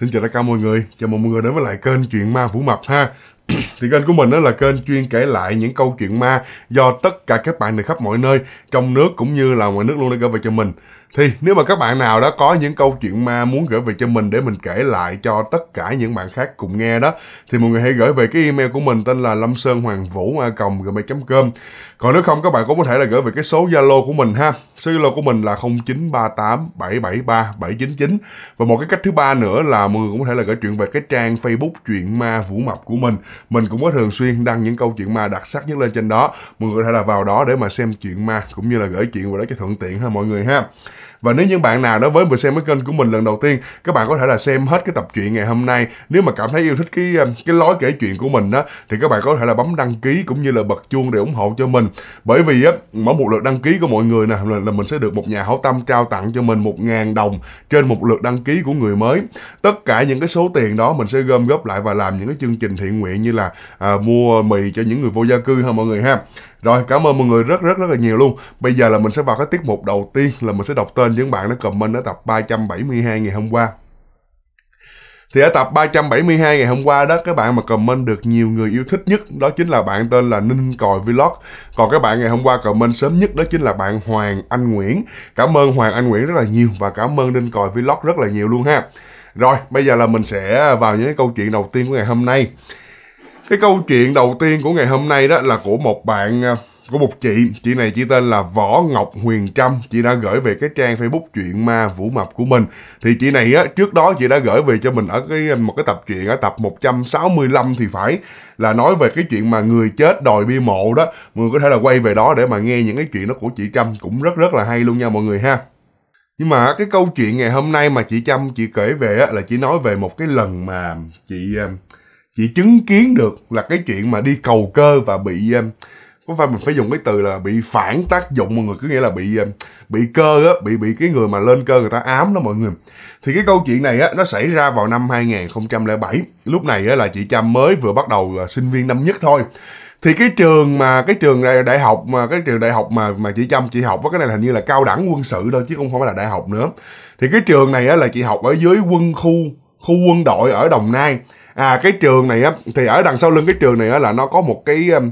Xin chào tất cả mọi người, chào mừng mọi người đến với lại kênh Chuyện Ma phủ Mập ha thì kênh của mình đó là kênh chuyên kể lại những câu chuyện ma do tất cả các bạn từ khắp mọi nơi trong nước cũng như là ngoài nước luôn đã gửi về cho mình thì nếu mà các bạn nào đó có những câu chuyện ma muốn gửi về cho mình để mình kể lại cho tất cả những bạn khác cùng nghe đó thì mọi người hãy gửi về cái email của mình tên là lâm sơn hoàng vũ a còng gmail com còn nếu không các bạn cũng có thể là gửi về cái số zalo của mình ha số zalo của mình là 0938773799 và một cái cách thứ ba nữa là mọi người cũng có thể là gửi chuyện về cái trang facebook chuyện ma vũ mập của mình mình cũng có thường xuyên đăng những câu chuyện ma đặc sắc nhất lên trên đó mọi người có thể là vào đó để mà xem chuyện ma cũng như là gửi chuyện vào đó cho thuận tiện ha mọi người ha và nếu như bạn nào đó với vừa xem cái kênh của mình lần đầu tiên các bạn có thể là xem hết cái tập truyện ngày hôm nay nếu mà cảm thấy yêu thích cái um, cái lối kể chuyện của mình đó thì các bạn có thể là bấm đăng ký cũng như là bật chuông để ủng hộ cho mình bởi vì á mỗi một lượt đăng ký của mọi người nè là, là mình sẽ được một nhà hảo tâm trao tặng cho mình một ngàn đồng trên một lượt đăng ký của người mới tất cả những cái số tiền đó mình sẽ gom góp lại và làm những cái chương trình thiện nguyện như là à, mua mì cho những người vô gia cư ha mọi người ha rồi cảm ơn mọi người rất rất rất là nhiều luôn. Bây giờ là mình sẽ vào cái tiết mục đầu tiên là mình sẽ đọc tên những bạn đã comment ở tập 372 ngày hôm qua. Thì ở tập 372 ngày hôm qua đó các bạn mà comment được nhiều người yêu thích nhất đó chính là bạn tên là Ninh Còi Vlog. Còn các bạn ngày hôm qua comment sớm nhất đó chính là bạn Hoàng Anh Nguyễn. Cảm ơn Hoàng Anh Nguyễn rất là nhiều và cảm ơn Ninh Còi Vlog rất là nhiều luôn ha. Rồi, bây giờ là mình sẽ vào những câu chuyện đầu tiên của ngày hôm nay cái câu chuyện đầu tiên của ngày hôm nay đó là của một bạn à, của một chị chị này chị tên là võ ngọc huyền trâm chị đã gửi về cái trang facebook chuyện ma vũ mập của mình thì chị này á trước đó chị đã gửi về cho mình ở cái một cái tập chuyện ở tập 165 thì phải là nói về cái chuyện mà người chết đòi bi mộ đó mọi người có thể là quay về đó để mà nghe những cái chuyện đó của chị trâm cũng rất rất là hay luôn nha mọi người ha nhưng mà cái câu chuyện ngày hôm nay mà chị trâm chị kể về á là chị nói về một cái lần mà chị à, chỉ chứng kiến được là cái chuyện mà đi cầu cơ và bị có phải mình phải dùng cái từ là bị phản tác dụng mọi người cứ nghĩa là bị bị cơ á bị bị cái người mà lên cơ người ta ám đó mọi người thì cái câu chuyện này á nó xảy ra vào năm 2007 lúc này á là chị Trâm mới vừa bắt đầu sinh viên năm nhất thôi thì cái trường mà cái trường đại, học mà cái trường đại học mà mà chị Trâm chị học với cái này là hình như là cao đẳng quân sự thôi chứ không phải là đại học nữa thì cái trường này á là chị học ở dưới quân khu khu quân đội ở Đồng Nai à cái trường này á thì ở đằng sau lưng cái trường này á là nó có một cái um,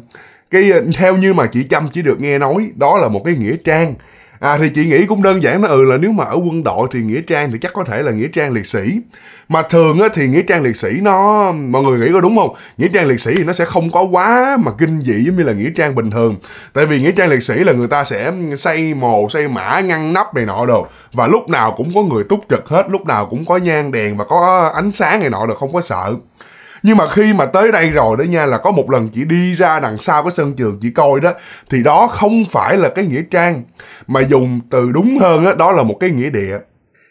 cái uh, theo như mà chị chăm chỉ được nghe nói đó là một cái nghĩa trang à thì chị nghĩ cũng đơn giản nó ừ là nếu mà ở quân đội thì nghĩa trang thì chắc có thể là nghĩa trang liệt sĩ mà thường á thì nghĩa trang liệt sĩ nó mọi người nghĩ có đúng không nghĩa trang liệt sĩ thì nó sẽ không có quá mà kinh dị giống như là nghĩa trang bình thường tại vì nghĩa trang liệt sĩ là người ta sẽ xây mồ xây mã ngăn nắp này nọ đồ và lúc nào cũng có người túc trực hết lúc nào cũng có nhang đèn và có ánh sáng này nọ được không có sợ nhưng mà khi mà tới đây rồi đó nha là có một lần chị đi ra đằng sau cái sân trường chị coi đó thì đó không phải là cái nghĩa trang mà dùng từ đúng hơn đó, đó là một cái nghĩa địa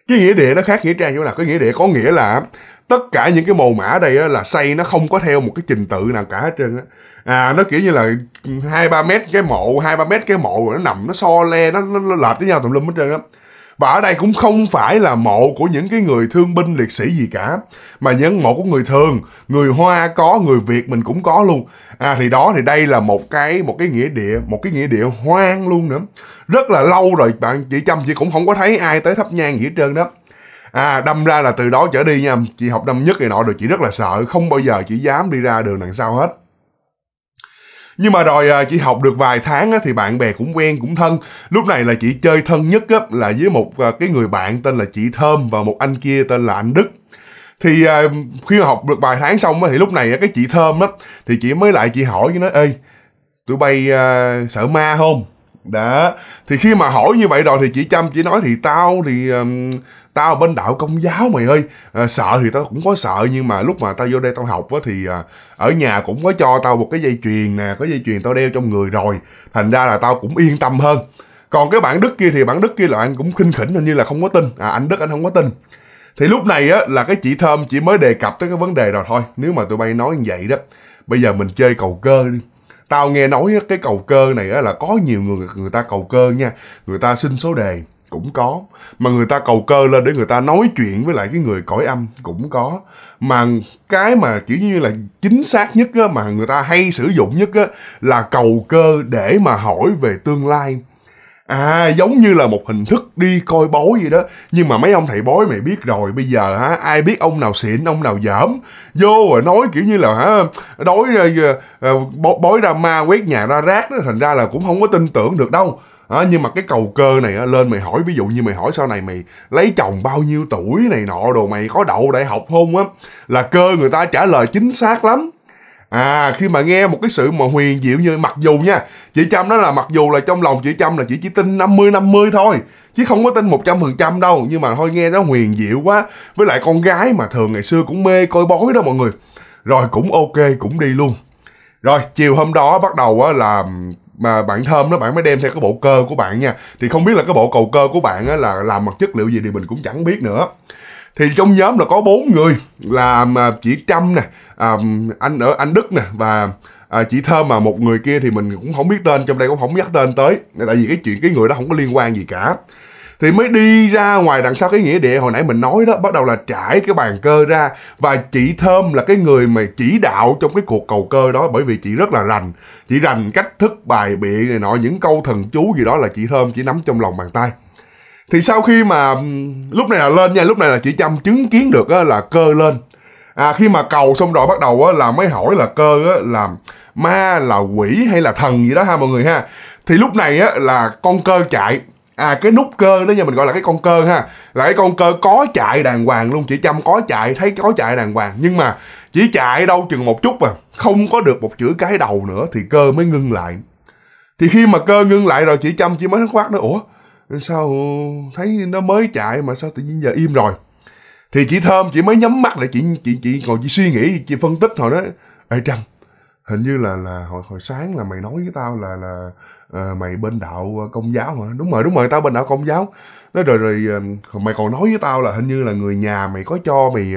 cái nghĩa địa nó khác nghĩa trang chỗ nào cái nghĩa địa có nghĩa là tất cả những cái màu mã ở đây là xây nó không có theo một cái trình tự nào cả hết trơn á à nó kiểu như là hai ba mét cái mộ hai ba mét cái mộ rồi nó nằm nó so le nó nó, nó lệch với nhau tùm lum hết trơn á và ở đây cũng không phải là mộ của những cái người thương binh liệt sĩ gì cả mà những mộ của người thường người hoa có người việt mình cũng có luôn à thì đó thì đây là một cái một cái nghĩa địa một cái nghĩa địa hoang luôn nữa rất là lâu rồi bạn chị chăm chị cũng không có thấy ai tới thắp nhang gì hết trơn đó à đâm ra là từ đó trở đi nha chị học năm nhất thì nọ được chị rất là sợ không bao giờ chị dám đi ra đường đằng sau hết nhưng mà rồi à, chị học được vài tháng thì bạn bè cũng quen cũng thân lúc này là chị chơi thân nhất là với một à, cái người bạn tên là chị thơm và một anh kia tên là anh đức thì à, khi mà học được vài tháng xong thì lúc này cái chị thơm á thì chị mới lại chị hỏi với nó ê tụi bay uh, sợ ma không đó thì khi mà hỏi như vậy rồi thì chị chăm chỉ nói thì tao thì um, tao bên đạo công giáo mày ơi à, sợ thì tao cũng có sợ nhưng mà lúc mà tao vô đây tao học á thì à, ở nhà cũng có cho tao một cái dây chuyền nè có dây chuyền tao đeo trong người rồi thành ra là tao cũng yên tâm hơn còn cái bạn đức kia thì bạn đức kia là anh cũng khinh khỉnh hình như là không có tin à anh đức anh không có tin thì lúc này á là cái chị thơm chỉ mới đề cập tới cái vấn đề rồi thôi nếu mà tụi bay nói như vậy đó bây giờ mình chơi cầu cơ đi tao nghe nói cái cầu cơ này á là có nhiều người người ta cầu cơ nha người ta xin số đề cũng có mà người ta cầu cơ lên để người ta nói chuyện với lại cái người cõi âm cũng có mà cái mà kiểu như là chính xác nhất á, mà người ta hay sử dụng nhất á, là cầu cơ để mà hỏi về tương lai à giống như là một hình thức đi coi bói vậy đó nhưng mà mấy ông thầy bói mày biết rồi bây giờ hả ai biết ông nào xịn ông nào dởm vô rồi nói kiểu như là hả đói ờ, ờ, bói ra ma quét nhà ra rác đó thành ra là cũng không có tin tưởng được đâu à, nhưng mà cái cầu cơ này á, lên mày hỏi ví dụ như mày hỏi sau này mày lấy chồng bao nhiêu tuổi này nọ đồ mày có đậu đại học không á là cơ người ta trả lời chính xác lắm à khi mà nghe một cái sự mà huyền diệu như mặc dù nha chị trâm đó là mặc dù là trong lòng chị trâm là chị chỉ tin 50 50 thôi chứ không có tin 100% đâu nhưng mà thôi nghe nó huyền diệu quá với lại con gái mà thường ngày xưa cũng mê coi bói đó mọi người rồi cũng ok cũng đi luôn rồi chiều hôm đó bắt đầu á là mà bạn thơm đó bạn mới đem theo cái bộ cơ của bạn nha thì không biết là cái bộ cầu cơ của bạn á, là làm bằng chất liệu gì thì mình cũng chẳng biết nữa thì trong nhóm là có bốn người là à, chị trâm nè à, anh ở anh đức nè và à, chị thơm mà một người kia thì mình cũng không biết tên trong đây cũng không nhắc tên tới tại vì cái chuyện cái người đó không có liên quan gì cả thì mới đi ra ngoài đằng sau cái nghĩa địa hồi nãy mình nói đó bắt đầu là trải cái bàn cơ ra và chị thơm là cái người mà chỉ đạo trong cái cuộc cầu cơ đó bởi vì chị rất là rành chị rành cách thức bài biện này nọ những câu thần chú gì đó là chị thơm chỉ nắm trong lòng bàn tay thì sau khi mà lúc này là lên nha lúc này là chị chăm chứng kiến được á, là cơ lên à, khi mà cầu xong rồi bắt đầu á, là mới hỏi là cơ á, là ma là quỷ hay là thần gì đó ha mọi người ha thì lúc này á, là con cơ chạy à cái nút cơ đó nha mình gọi là cái con cơ ha là cái con cơ có chạy đàng hoàng luôn chị chăm có chạy thấy có chạy đàng hoàng nhưng mà chỉ chạy đâu chừng một chút mà không có được một chữ cái đầu nữa thì cơ mới ngưng lại thì khi mà cơ ngưng lại rồi chị chăm chỉ mới thắc mắc nữa ủa sao thấy nó mới chạy mà sao tự nhiên giờ im rồi thì chị thơm chị mới nhắm mắt lại chị chị chị ngồi chị suy nghĩ chị phân tích hồi đó ê trâm hình như là là hồi hồi sáng là mày nói với tao là là à, mày bên đạo ờ, công giáo hả đúng rồi đúng rồi tao bên đạo công giáo nói rồi rồi ờ, mày còn nói với tao là hình như là người nhà mày có cho mày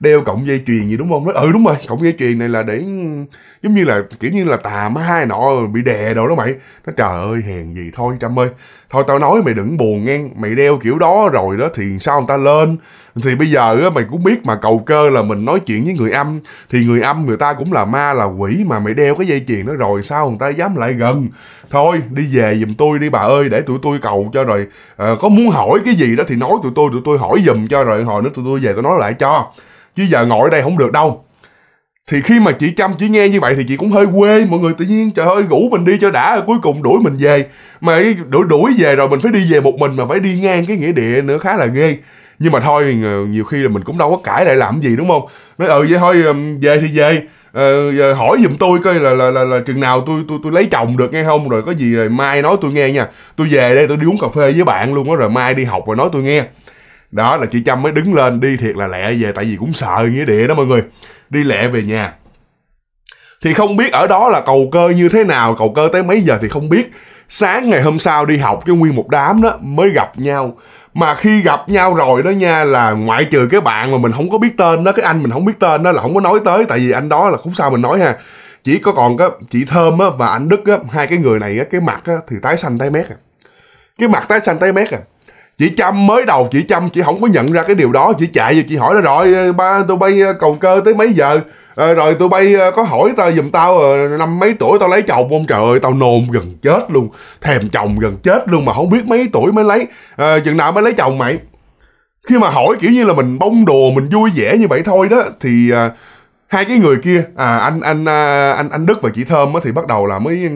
đeo cộng dây chuyền gì đúng không nói ừ đúng rồi cộng dây chuyền này là để giống như là kiểu như là tà ma nọ bị đè đồ đó mày nó trời ơi hèn gì thôi trâm ơi thôi tao nói mày đừng buồn nghe mày đeo kiểu đó rồi đó thì sao người ta lên thì bây giờ á mày cũng biết mà cầu cơ là mình nói chuyện với người âm thì người âm người ta cũng là ma là quỷ mà mày đeo cái dây chuyền đó rồi sao người ta dám lại gần thôi đi về giùm tôi đi bà ơi để tụi tôi cầu cho rồi à, có muốn hỏi cái gì đó thì nói tụi tôi tụi tôi hỏi giùm cho rồi hồi nữa tụi tôi về tôi nói lại cho chứ giờ ngồi ở đây không được đâu thì khi mà chị chăm chỉ nghe như vậy thì chị cũng hơi quê mọi người tự nhiên trời ơi ngủ mình đi cho đã cuối cùng đuổi mình về mà đuổi đuổi về rồi mình phải đi về một mình mà phải đi ngang cái nghĩa địa nữa khá là ghê nhưng mà thôi ờ, nhiều khi là mình cũng đâu có cãi lại làm gì đúng không nói ừ vậy thôi về thì về ờ, hỏi giùm tôi coi là, là là là chừng nào tôi tôi tôi lấy chồng được nghe không rồi có gì rồi mai nói tôi nghe nha tôi về đây tôi đi uống cà phê với bạn luôn á rồi mai đi học rồi nói tôi nghe đó là chị trâm mới đứng lên đi thiệt là lẹ về tại vì cũng sợ nghĩa địa đó mọi người đi lẹ về nhà thì không biết ở đó là cầu cơ như thế nào cầu cơ tới mấy giờ thì không biết sáng ngày hôm sau đi học cái nguyên một đám đó mới gặp nhau mà khi gặp nhau rồi đó nha là ngoại trừ cái bạn mà mình không có biết tên đó cái anh mình không biết tên đó là không có nói tới tại vì anh đó là không sao mình nói ha chỉ có còn cái chị thơm á và anh đức á hai cái người này á cái mặt á thì tái xanh tái mét à cái mặt tái xanh tái mét à chị chăm mới đầu chị chăm chị không có nhận ra cái điều đó chị chạy và chị hỏi nó rồi ba tôi bay ờ, cầu cơ tới mấy giờ à, rồi tụi bay ờ, có hỏi tao giùm tao ờ, năm mấy tuổi tao lấy chồng không trời ơi tao nôn gần chết luôn thèm chồng gần chết luôn mà không biết mấy tuổi mới lấy à, chừng nào mới lấy chồng mày khi mà hỏi kiểu như là mình bông đùa mình vui vẻ như vậy thôi đó thì à, hai cái người kia à anh anh à, anh anh Đức và chị Thơm á thì bắt đầu là mới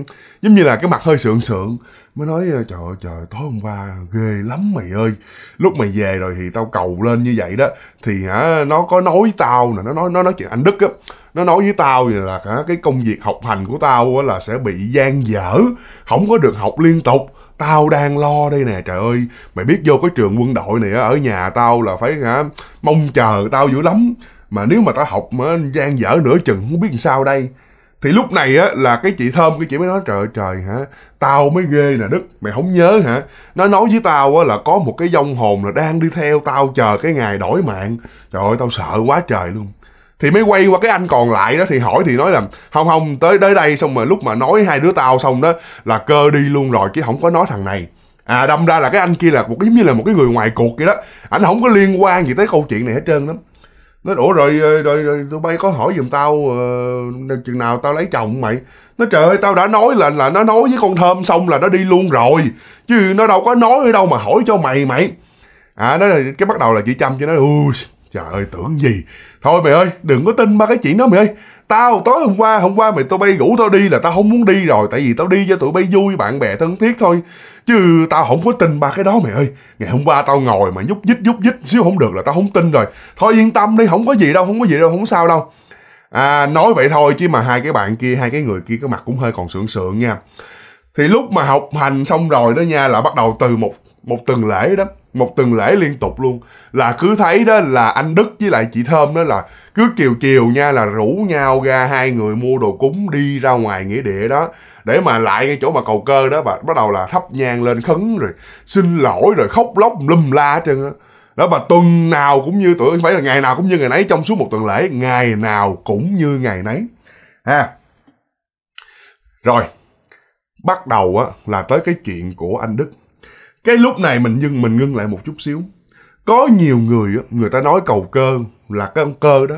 giống như là cái mặt hơi sượng sượng mới nói ờ, trời ơi trời tối hôm qua ghê lắm mày ơi lúc mày về rồi thì tao cầu lên như vậy đó thì hả nó có nói tao nè nó nói nó nói chuyện anh đức á nó nói với tao là hả cái công việc học hành của tao là sẽ bị gian dở không có được học liên tục tao đang lo đây nè trời ơi mày biết vô cái trường quân đội này ở nhà tao là phải hả mong chờ tao dữ lắm mà nếu mà tao học mà gian dở nữa chừng không biết làm sao đây thì lúc này á là cái chị thơm cái chị mới nói trời trời hả tao mới ghê nè đức mày không nhớ hả nó nói với tao á là có một cái vong hồn là đang đi theo tao chờ cái ngày đổi mạng trời ơi tao sợ quá trời luôn thì mới quay qua cái anh còn lại đó thì hỏi thì nói là không không tới tới đây xong rồi lúc mà nói hai đứa tao xong đó là cơ đi luôn rồi chứ không có nói thằng này à đâm ra là cái anh kia là một giống như là một cái người ngoài cuộc vậy đó ảnh không có liên quan gì tới câu chuyện này hết trơn lắm nó ủa rồi rồi, ờ, rồi, rồi tụi bay có hỏi giùm tao uh, chừng nào tao lấy chồng mày nó trời ơi tao đã nói là là nó nói với con thơm xong là nó đi luôn rồi chứ nó đâu có nói ở đâu mà hỏi cho mày mày à nó cái bắt đầu là chị chăm cho nó ui Trời ơi tưởng gì Thôi mày ơi đừng có tin ba cái chuyện đó mày ơi Tao tối hôm qua hôm qua mày tao bay rủ tao đi là tao không muốn đi rồi Tại vì tao đi cho tụi bay vui bạn bè thân thiết thôi Chứ tao không có tin ba cái đó mày ơi Ngày hôm qua tao ngồi mà nhúc nhích nhúc nhích xíu không được là tao không tin rồi Thôi yên tâm đi không có gì đâu không có gì đâu không sao đâu À nói vậy thôi chứ mà hai cái bạn kia hai cái người kia cái mặt cũng hơi còn sượng sượng nha Thì lúc mà học hành xong rồi đó nha là bắt đầu từ một một tuần lễ đó một tuần lễ liên tục luôn là cứ thấy đó là anh đức với lại chị thơm đó là cứ chiều chiều nha là rủ nhau ra hai người mua đồ cúng đi ra ngoài nghĩa địa đó để mà lại ngay chỗ mà cầu cơ đó và bắt đầu là thắp nhang lên khấn rồi xin lỗi rồi khóc lóc lum la trên đó đó và tuần nào cũng như tụi phải là ngày nào cũng như ngày nấy trong suốt một tuần lễ ngày nào cũng như ngày nấy ha rồi bắt đầu á là tới cái chuyện của anh đức cái lúc này mình nhưng mình ngưng lại một chút xíu có nhiều người người ta nói cầu cơ là cái ông cơ đó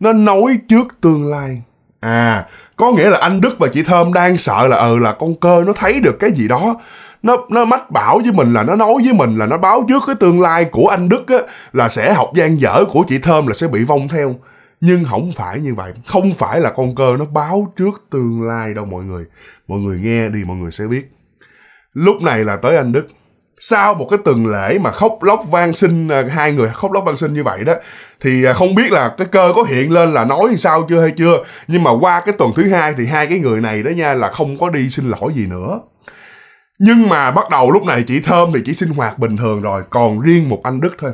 nó nói trước tương lai à có nghĩa là anh đức và chị thơm đang sợ là ừ là con cơ nó thấy được cái gì đó nó nó mách bảo với mình là nó nói với mình là nó báo trước cái tương lai của anh đức á, là sẽ học gian dở của chị thơm là sẽ bị vong theo nhưng không phải như vậy không phải là con cơ nó báo trước tương lai đâu mọi người mọi người nghe đi mọi người sẽ biết lúc này là tới anh đức sau một cái tuần lễ mà khóc lóc van xin à, hai người khóc lóc van xin như vậy đó thì à, không biết là cái cơ có hiện lên là nói thì sao chưa hay chưa nhưng mà qua cái tuần thứ hai thì hai cái người này đó nha là không có đi xin lỗi gì nữa nhưng mà bắt đầu lúc này chị thơm thì chỉ sinh hoạt bình thường rồi còn riêng một anh đức thôi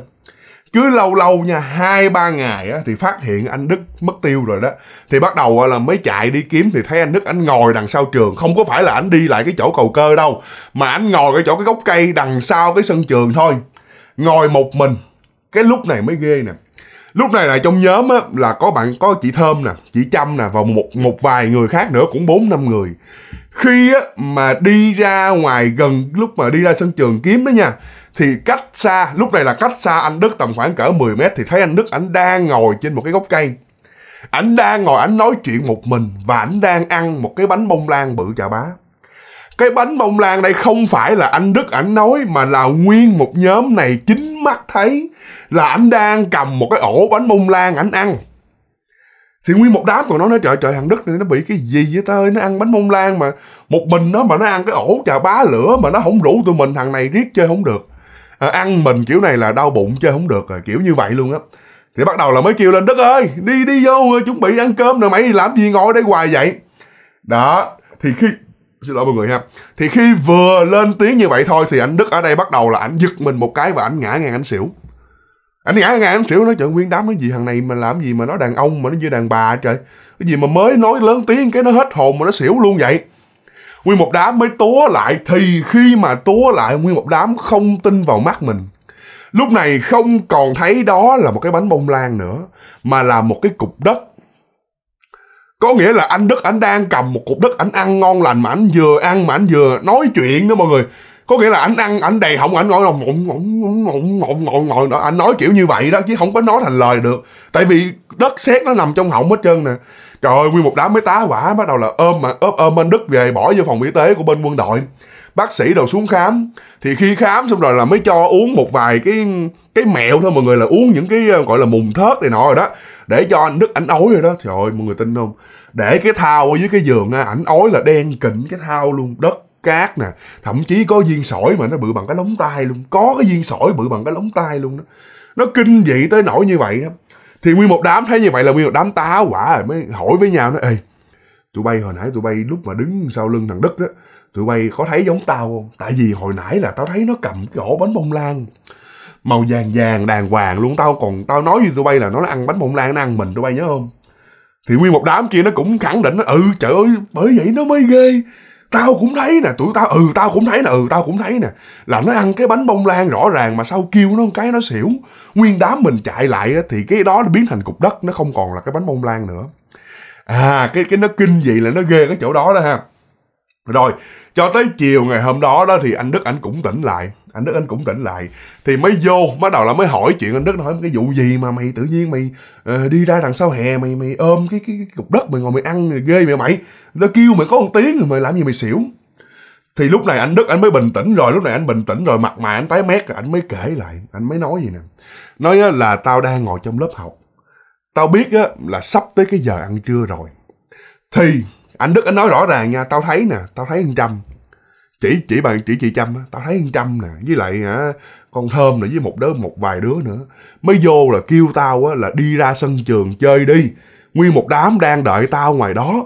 cứ lâu lâu nha hai ba ngày á, thì phát hiện anh đức mất tiêu rồi đó thì bắt đầu à, là mới chạy đi kiếm thì thấy anh đức anh ngồi đằng sau trường không có phải là anh đi lại cái chỗ cầu cơ đâu mà anh ngồi cái chỗ cái gốc cây đằng sau cái sân trường thôi ngồi một mình cái lúc này mới ghê nè lúc này là trong nhóm á, là có bạn có chị thơm nè chị trâm nè và một một vài người khác nữa cũng bốn năm người khi á, mà đi ra ngoài gần lúc mà đi ra sân trường kiếm đó nha thì cách xa lúc này là cách xa anh Đức tầm khoảng cỡ 10 mét thì thấy anh Đức ảnh đang ngồi trên một cái gốc cây ảnh đang ngồi ảnh nói chuyện một mình và ảnh đang ăn một cái bánh bông lan bự chà bá cái bánh bông lan đây không phải là anh Đức ảnh nói mà là nguyên một nhóm này chính mắt thấy là ảnh đang cầm một cái ổ bánh bông lan ảnh ăn thì nguyên một đám còn nói nói trời trời thằng Đức này nó bị cái gì vậy ta ơi nó ăn bánh bông lan mà một mình nó mà nó ăn cái ổ chà bá lửa mà nó không rủ tụi mình thằng này riết chơi không được Ờ, ăn mình kiểu này là đau bụng chơi không được rồi kiểu như vậy luôn á thì bắt đầu là mới kêu lên Đức ơi đi đi vô ờ, chuẩn bị ăn cơm nè mày làm gì ngồi đây hoài vậy đó thì khi xin lỗi mọi người ha thì khi vừa lên tiếng như vậy thôi thì anh đức ở đây bắt đầu là anh giật mình một cái và anh ngã ngang anh xỉu Anh ngã ngang anh xỉu nói chuyện nguyên đám cái gì thằng này mà làm gì mà nó đàn ông mà nó như đàn bà trời cái gì mà mới nói lớn tiếng cái nó hết hồn mà nó xỉu luôn vậy nguyên một đám mới túa lại thì khi mà túa lại nguyên một đám không tin vào mắt mình lúc này không còn thấy đó là một cái bánh bông lan nữa mà là một cái cục đất có nghĩa là anh đức anh đang cầm một cục đất anh ăn ngon lành mà anh vừa ăn mà anh vừa nói chuyện đó mọi người có nghĩa là anh ăn anh đầy họng anh ngồi ngọng ngọng ngọng ngọng ngọng anh nói kiểu như vậy đó chứ không có nói thành lời được tại vì đất sét nó nằm trong họng hết trơn nè trời ơi nguyên một đám mấy tá quả bắt đầu là ôm mà ôm ôm anh đức về bỏ vô phòng y tế của bên quân đội bác sĩ đầu xuống khám thì khi khám xong rồi là mới cho uống một vài cái cái mẹo thôi mọi người là uống những cái gọi là mùng thớt này nọ rồi đó để cho anh đức ảnh ối rồi đó trời ơi mọi người tin không để cái thao ở dưới cái giường á ảnh ối là đen kịnh cái thao luôn đất cát nè thậm chí có viên sỏi mà nó bự bằng cái lóng tay luôn có cái viên sỏi bự bằng cái lóng tay luôn đó nó kinh dị tới nỗi như vậy đó thì nguyên một đám thấy như vậy là nguyên một đám táo quả rồi mới hỏi với nhau nó ê tụi bay hồi nãy tụi bay lúc mà đứng sau lưng thằng đức đó tụi bay có thấy giống tao không tại vì hồi nãy là tao thấy nó cầm cái ổ bánh bông lan màu vàng vàng đàng hoàng luôn tao còn tao nói với tụi bay là nó ăn bánh bông lan nó ăn mình tụi bay nhớ không thì nguyên một đám kia nó cũng khẳng định nó ừ trời ơi bởi vậy nó mới ghê tao cũng thấy nè tụi tao ừ tao cũng thấy nè ừ tao cũng thấy nè là nó ăn cái bánh bông lan rõ ràng mà sau kêu nó cái nó xỉu nguyên đám mình chạy lại thì cái đó nó biến thành cục đất nó không còn là cái bánh bông lan nữa à cái cái nó kinh gì là nó ghê cái chỗ đó đó ha rồi cho tới chiều ngày hôm đó đó thì anh đức anh cũng tỉnh lại anh đức anh cũng tỉnh lại thì mới vô bắt đầu là mới hỏi chuyện anh đức nói cái vụ gì mà mày tự nhiên mày uh, đi ra đằng sau hè mày mày ôm cái cái, cái cục đất mày ngồi mày ăn mày ghê mày mày nó kêu mày có một tiếng rồi mày làm gì mày xỉu thì lúc này anh đức anh mới bình tĩnh rồi lúc này anh bình tĩnh rồi mặt mày anh tái mét anh mới kể lại anh mới nói gì nè nói á, là tao đang ngồi trong lớp học tao biết á, là sắp tới cái giờ ăn trưa rồi thì anh đức anh nói rõ ràng nha tao thấy nè tao thấy anh trâm chỉ chỉ bạn chỉ chị Trâm tao thấy con Trâm nè với lại hả con Thơm nè với một đứa một vài đứa nữa mới vô là kêu tao á là đi ra sân trường chơi đi nguyên một đám đang đợi tao ngoài đó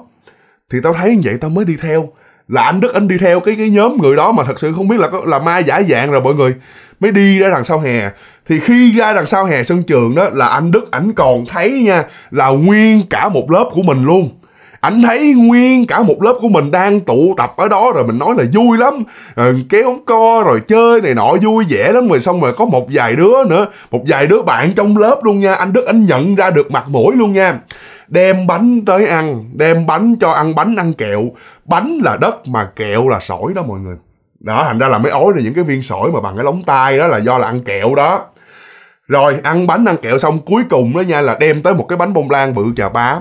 thì tao thấy như vậy tao mới đi theo là anh Đức anh đi theo cái cái nhóm người đó mà thật sự không biết là là ma giả dạng rồi mọi người mới đi ra đằng sau hè thì khi ra đằng sau hè sân trường đó là anh Đức ảnh còn thấy nha là nguyên cả một lớp của mình luôn anh thấy nguyên cả một lớp của mình đang tụ tập ở đó rồi mình nói là vui lắm rồi ờ, kéo ống co rồi chơi này nọ vui vẻ lắm rồi xong rồi có một vài đứa nữa một vài đứa bạn trong lớp luôn nha anh đức anh nhận ra được mặt mũi luôn nha đem bánh tới ăn đem bánh cho ăn bánh ăn kẹo bánh là đất mà kẹo là sỏi đó mọi người đó thành ra là mấy ối là những cái viên sỏi mà bằng cái lóng tay đó là do là ăn kẹo đó rồi ăn bánh ăn kẹo xong cuối cùng đó nha là đem tới một cái bánh bông lan bự chà bá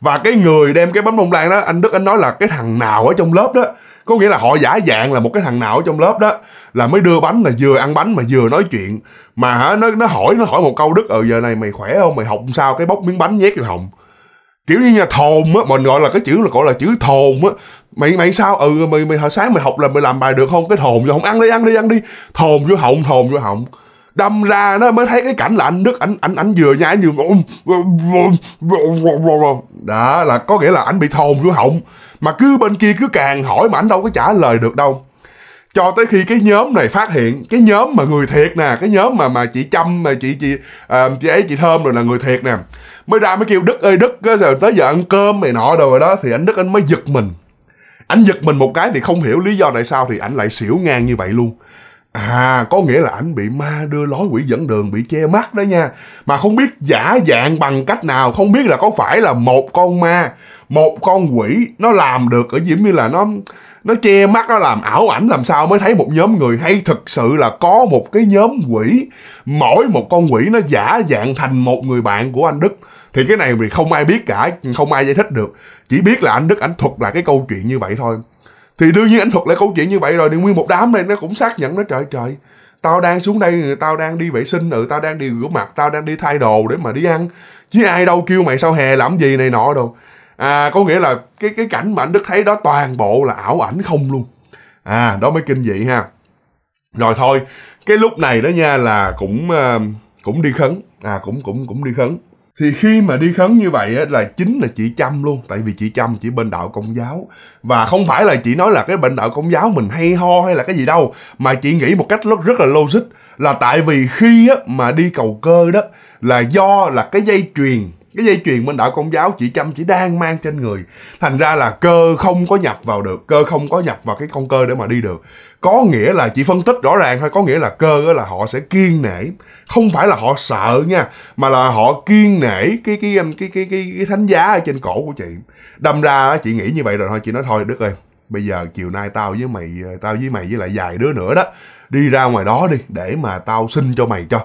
và cái người đem cái bánh bông lan đó anh đức anh nói là cái thằng nào ở trong lớp đó có nghĩa là họ giả dạng là một cái thằng nào ở trong lớp đó là mới đưa bánh là vừa ăn bánh mà vừa nói chuyện mà hả nó nó hỏi nó hỏi một câu đức ờ giờ này mày khỏe không mày học sao cái bóc miếng bánh nhét vô họng kiểu như nhà thồn á mình gọi là cái chữ là gọi là chữ thồn á mày mày sao ừ mày mày hồi sáng mày học là mày làm bài được không cái thồn vô không ăn đi ăn đi ăn đi thồn vô họng thồn vô họng đâm ra nó mới thấy cái cảnh là anh đức ảnh ảnh ảnh vừa nhai vừa đó là có nghĩa là anh bị thồn vô họng mà cứ bên kia cứ càng hỏi mà anh đâu có trả lời được đâu cho tới khi cái nhóm này phát hiện cái nhóm mà người thiệt nè cái nhóm mà mà chị chăm mà chị chị à, chị ấy chị thơm rồi là người thiệt nè mới ra mới kêu đức ơi đức rồi tới giờ ăn cơm mày nọ rồi đó thì anh đức anh mới giật mình anh giật mình một cái thì không hiểu lý do tại sao thì anh lại xỉu ngang như vậy luôn À có nghĩa là ảnh bị ma đưa lối quỷ dẫn đường bị che mắt đó nha Mà không biết giả dạng bằng cách nào Không biết là có phải là một con ma Một con quỷ Nó làm được ở giống như là nó Nó che mắt nó làm ảo ảnh làm sao mới thấy một nhóm người Hay thực sự là có một cái nhóm quỷ Mỗi một con quỷ nó giả dạng thành một người bạn của anh Đức thì cái này thì không ai biết cả không ai giải thích được chỉ biết là anh đức ảnh thuật là cái câu chuyện như vậy thôi thì đương nhiên anh thuật lại câu chuyện như vậy rồi thì nguyên một đám này nó cũng xác nhận nó trời trời tao đang xuống đây tao đang đi vệ sinh ừ tao đang đi rửa mặt tao đang đi thay đồ để mà đi ăn chứ ai đâu kêu mày sao hè làm gì này nọ đâu à có nghĩa là cái cái cảnh mà anh đức thấy đó toàn bộ là ảo ảnh không luôn à đó mới kinh dị ha rồi thôi cái lúc này đó nha là cũng ờ, cũng đi khấn à cũng cũng cũng đi khấn thì khi mà đi khấn như vậy á, là chính là chị chăm luôn tại vì chị chăm chỉ bên đạo công giáo và không phải là chị nói là cái bệnh đạo công giáo mình hay ho hay là cái gì đâu mà chị nghĩ một cách rất rất là logic là tại vì khi á, mà đi cầu cơ đó là do là cái dây chuyền cái dây chuyền bên đạo công giáo chị chăm chỉ đang mang trên người thành ra là cơ không có nhập vào được cơ không có nhập vào cái con cơ để mà đi được có nghĩa là chị phân tích rõ ràng thôi có nghĩa là cơ là họ sẽ kiên nể không phải là họ sợ nha mà là họ kiên nể cái cái cái cái cái, cái, cái thánh giá ở trên cổ của chị đâm ra chị nghĩ như vậy rồi thôi chị nói thôi đức ơi bây giờ chiều nay tao với mày tao với mày với lại vài đứa nữa đó đi ra ngoài đó đi để mà tao xin cho mày cho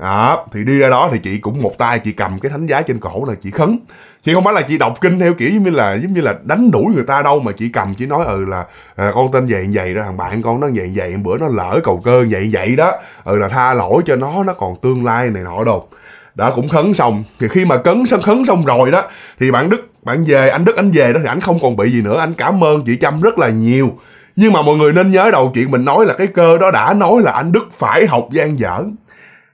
à, thì đi ra đó thì chị cũng một tay chị cầm cái thánh giá trên cổ là chị khấn chị không phải là chị đọc kinh theo kiểu giống như là giống như là đánh đuổi người ta đâu mà chị cầm chị nói ừ là à, con tên vậy vậy đó thằng bạn con nó vậy vậy bữa nó lỡ cầu cơ vậy vậy đó ừ là tha lỗi cho nó nó còn tương lai này nọ đâu đã cũng khấn xong thì khi mà cấn sân khấn xong rồi đó thì bạn đức bạn về anh đức anh về đó thì anh không còn bị gì nữa anh cảm ơn chị chăm rất là nhiều nhưng mà mọi người nên nhớ đầu chuyện mình nói là cái cơ đó đã nói là anh đức phải học gian dở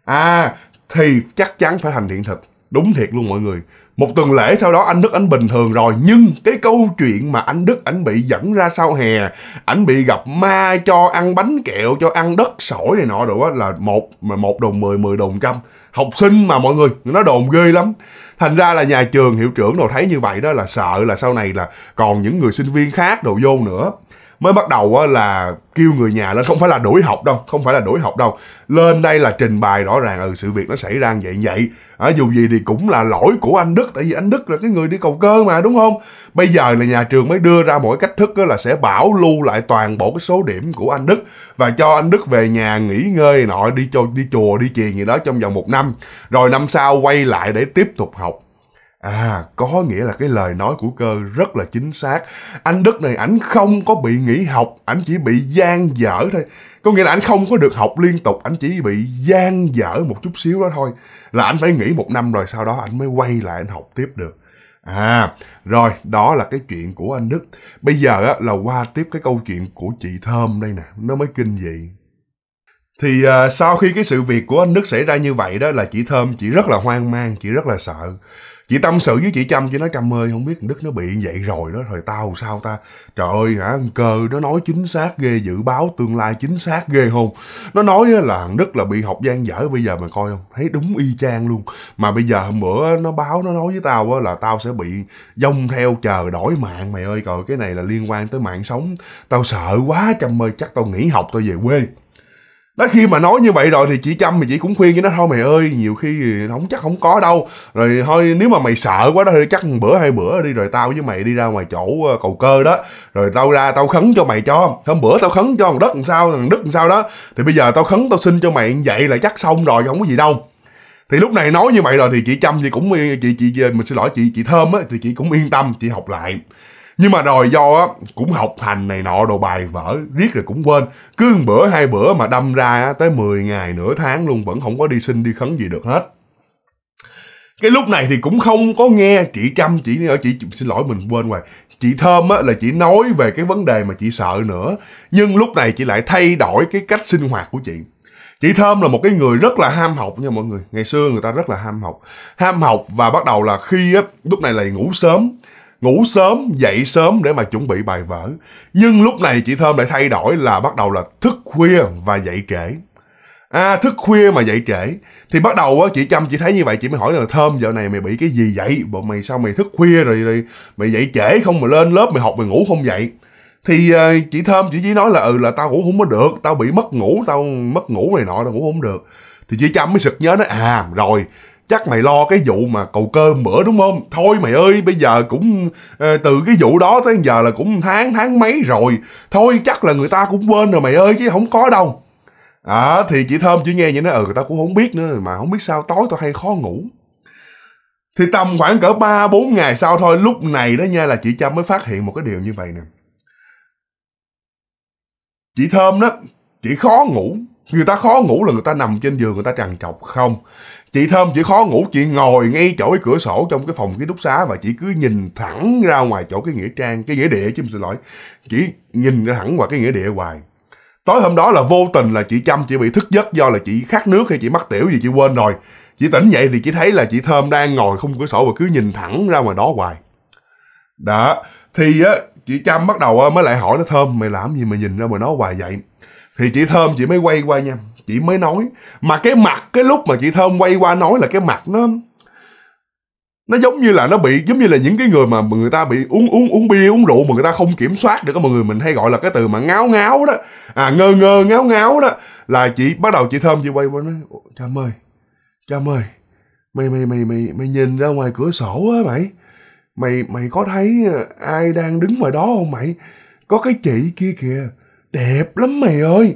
à thì chắc chắn phải thành hiện thực đúng thiệt luôn mọi người một tuần lễ sau đó anh đức anh bình thường rồi nhưng cái câu chuyện mà anh đức anh bị dẫn ra sau hè anh bị gặp ma cho ăn bánh kẹo cho ăn đất sỏi này nọ đồ á là một mà một đồng mười mười đồng trăm học sinh mà mọi người nó đồn ghê lắm thành ra là nhà trường hiệu trưởng đồ thấy như vậy đó là sợ là sau này là còn những người sinh viên khác đồ vô nữa mới bắt đầu là kêu người nhà lên không phải là đuổi học đâu không phải là đuổi học đâu lên đây là trình bày rõ ràng ừ sự việc nó xảy ra vậy vậy à, dù gì thì cũng là lỗi của anh đức tại vì anh đức là cái người đi cầu cơ mà đúng không bây giờ là nhà trường mới đưa ra mỗi cách thức là sẽ bảo lưu lại toàn bộ cái số điểm của anh đức và cho anh đức về nhà nghỉ ngơi nọ đi cho đi chùa đi chiền gì đó trong vòng một năm rồi năm sau quay lại để tiếp tục học à có nghĩa là cái lời nói của cơ rất là chính xác anh đức này ảnh không có bị nghỉ học ảnh chỉ bị gian dở thôi có nghĩa là ảnh không có được học liên tục ảnh chỉ bị gian dở một chút xíu đó thôi là ảnh phải nghỉ một năm rồi sau đó ảnh mới quay lại anh học tiếp được à rồi đó là cái chuyện của anh đức bây giờ á là qua tiếp cái câu chuyện của chị thơm đây nè nó mới kinh dị thì uh, sau khi cái sự việc của anh đức xảy ra như vậy đó là chị thơm chị rất là hoang mang chị rất là sợ chị tâm sự với chị trâm chị nói trăm ơi không biết đức nó bị vậy rồi đó rồi tao sao ta trời ơi hả cơ nó nói chính xác ghê dự báo tương lai chính xác ghê không nó nói là đức là bị học gian dở bây giờ mày coi không thấy đúng y chang luôn mà bây giờ hôm bữa nó báo nó nói với tao là tao sẽ bị dông theo chờ đổi mạng mày ơi trời cái này là liên quan tới mạng sống tao sợ quá trăm ơi chắc tao nghỉ học tao về quê đó khi mà nói như vậy rồi thì chị chăm thì chị cũng khuyên với nó thôi mày ơi nhiều khi không chắc không có đâu rồi thôi nếu mà mày sợ quá đó thì chắc bữa hai bữa đi rồi tao với mày đi ra ngoài chỗ ờ, cầu cơ đó rồi tao ra tao khấn cho mày cho hôm bữa tao khấn cho thằng đất làm sao thằng đức làm sao đó thì bây giờ tao khấn tao xin cho mày vậy là chắc xong rồi không có gì đâu thì lúc này nói như vậy rồi thì chị chăm thì cũng ờ, chị chị ờ, mình xin lỗi chị chị thơm á thì chị cũng yên tâm chị học lại nhưng mà rồi do á cũng học hành này nọ đồ bài vở riết rồi cũng quên cứ một bữa hai bữa mà đâm ra á, tới 10 ngày nửa tháng luôn vẫn không có đi xin đi khấn gì được hết cái lúc này thì cũng không có nghe chị chăm chị ở chị xin lỗi mình quên rồi chị Thơm á, là chị nói về cái vấn đề mà chị sợ nữa nhưng lúc này chị lại thay đổi cái cách sinh hoạt của chị chị thơm là một cái người rất là ham học nha mọi người ngày xưa người ta rất là ham học ham học và bắt đầu là khi á lúc này là ngủ sớm ngủ sớm dậy sớm để mà chuẩn bị bài vở nhưng lúc này chị thơm lại thay đổi là bắt đầu là thức khuya và dậy trễ à thức khuya mà dậy trễ thì bắt đầu á chị chăm chị thấy như vậy chị mới hỏi là thơm giờ này mày bị cái gì vậy bộ mày sao mày thức khuya rồi, rồi mày dậy trễ không mà lên lớp mày học mày ngủ không vậy thì uh, chị thơm chị chỉ nói là ừ là tao ngủ không có được tao bị mất ngủ tao mất ngủ này nọ tao ngủ không được thì chị chăm mới sực nhớ nó à rồi chắc mày lo cái vụ mà cầu cơm bữa đúng không thôi mày ơi bây giờ cũng ờ, từ cái vụ đó tới giờ là cũng tháng tháng mấy rồi thôi chắc là người ta cũng quên rồi mày ơi chứ không có đâu à thì chị thơm chỉ nghe vậy nó ừ ta cũng không biết nữa mà không biết sao tối tao hay khó ngủ thì tầm khoảng cỡ ba bốn ngày sau thôi lúc này đó nha là chị trâm mới phát hiện một cái điều như vậy nè chị thơm đó chị khó ngủ người ta khó ngủ là người ta nằm trên giường người ta trằn trọc không Chị Thơm chỉ khó ngủ, chị ngồi ngay chỗ cái cửa sổ trong cái phòng ký túc xá và chị cứ nhìn thẳng ra ngoài chỗ cái nghĩa trang, cái nghĩa địa chứ mình xin lỗi. chỉ nhìn ra thẳng qua cái nghĩa địa hoài. Tối hôm đó là vô tình là chị Chăm chị bị thức giấc do là chị khát nước hay chị mắc tiểu gì chị quên rồi. Chị tỉnh dậy thì chị thấy là chị Thơm đang ngồi không cửa sổ và cứ nhìn thẳng ra ngoài đó hoài. Đó, thì á, chị Chăm bắt đầu mới lại hỏi nó Thơm mày làm gì mà nhìn ra ngoài đó hoài vậy? Thì chị Thơm chị mới quay qua nha, chị mới nói mà cái mặt cái lúc mà chị thơm quay qua nói là cái mặt nó nó giống như là nó bị giống như là những cái người mà người ta bị uống uống uống bia uống rượu mà người ta không kiểm soát được đó mọi người mình hay gọi là cái từ mà ngáo ngáo đó à ngơ ngơ ngáo ngáo đó là chị bắt đầu chị thơm chị quay qua nói cha ơi cha ơi mày mày mày mày mày nhìn ra ngoài cửa sổ á mày mày mày có thấy ai đang đứng ngoài đó không mày có cái chị kia kìa đẹp lắm mày ơi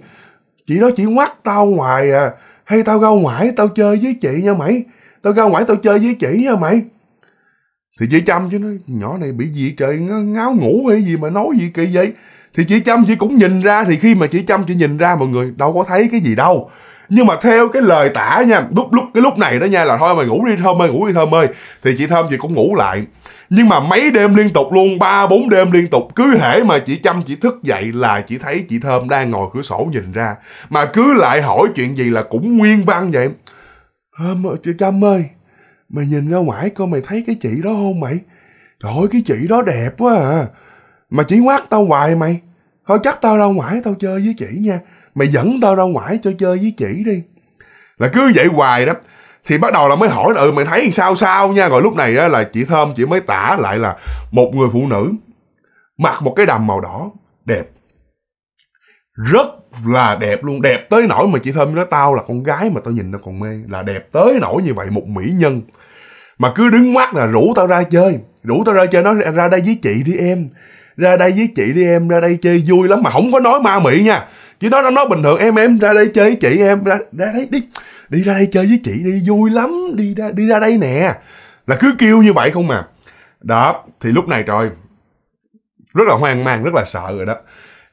chị nói chị ngoắt tao ngoài à hay tao ra ngoài tao chơi với chị nha mày tao ra ngoài tao chơi với chị nha mày thì chị chăm chứ nó nhỏ này bị gì trời ngáo ngủ hay gì mà nói gì kỳ vậy thì chị chăm chị cũng nhìn ra thì khi mà chị chăm chị nhìn ra mọi người đâu có thấy cái gì đâu nhưng mà theo cái lời tả nha lúc lúc cái lúc này đó nha là thôi mày ngủ đi thơm ơi ngủ đi thơm ơi thì chị thơm chị cũng ngủ lại nhưng mà mấy đêm liên tục luôn ba bốn đêm liên tục cứ hễ mà chị chăm chị thức dậy là chị thấy chị thơm đang ngồi cửa sổ nhìn ra mà cứ lại hỏi chuyện gì là cũng nguyên văn vậy thơm ơi chị chăm ơi mày nhìn ra ngoài coi mày thấy cái chị đó không mày trời ơi cái chị đó đẹp quá à mà chỉ ngoắt tao hoài mày thôi chắc tao ra ngoài tao chơi với chị nha mày dẫn tao ra ngoài cho chơi với chị đi là cứ vậy hoài đó thì bắt đầu là mới hỏi là ừ mày thấy sao sao nha rồi lúc này á, là chị thơm chị mới tả lại là một người phụ nữ mặc một cái đầm màu đỏ đẹp rất là đẹp luôn đẹp tới nỗi mà chị thơm nói tao là con gái mà tao nhìn tao còn mê là đẹp tới nỗi như vậy một mỹ nhân mà cứ đứng mắt là rủ tao ra chơi rủ tao ra chơi nó ra đây với chị đi em ra đây với chị đi em ra đây chơi vui lắm mà không có nói ma mị nha chứ nó nó nói bình thường em em ra đây chơi với chị em ra, ra đấy đi đi ra đây chơi với chị đi vui lắm đi ra đi ra đây nè là cứ kêu như vậy không mà đó thì lúc này rồi rất là hoang mang rất là sợ rồi đó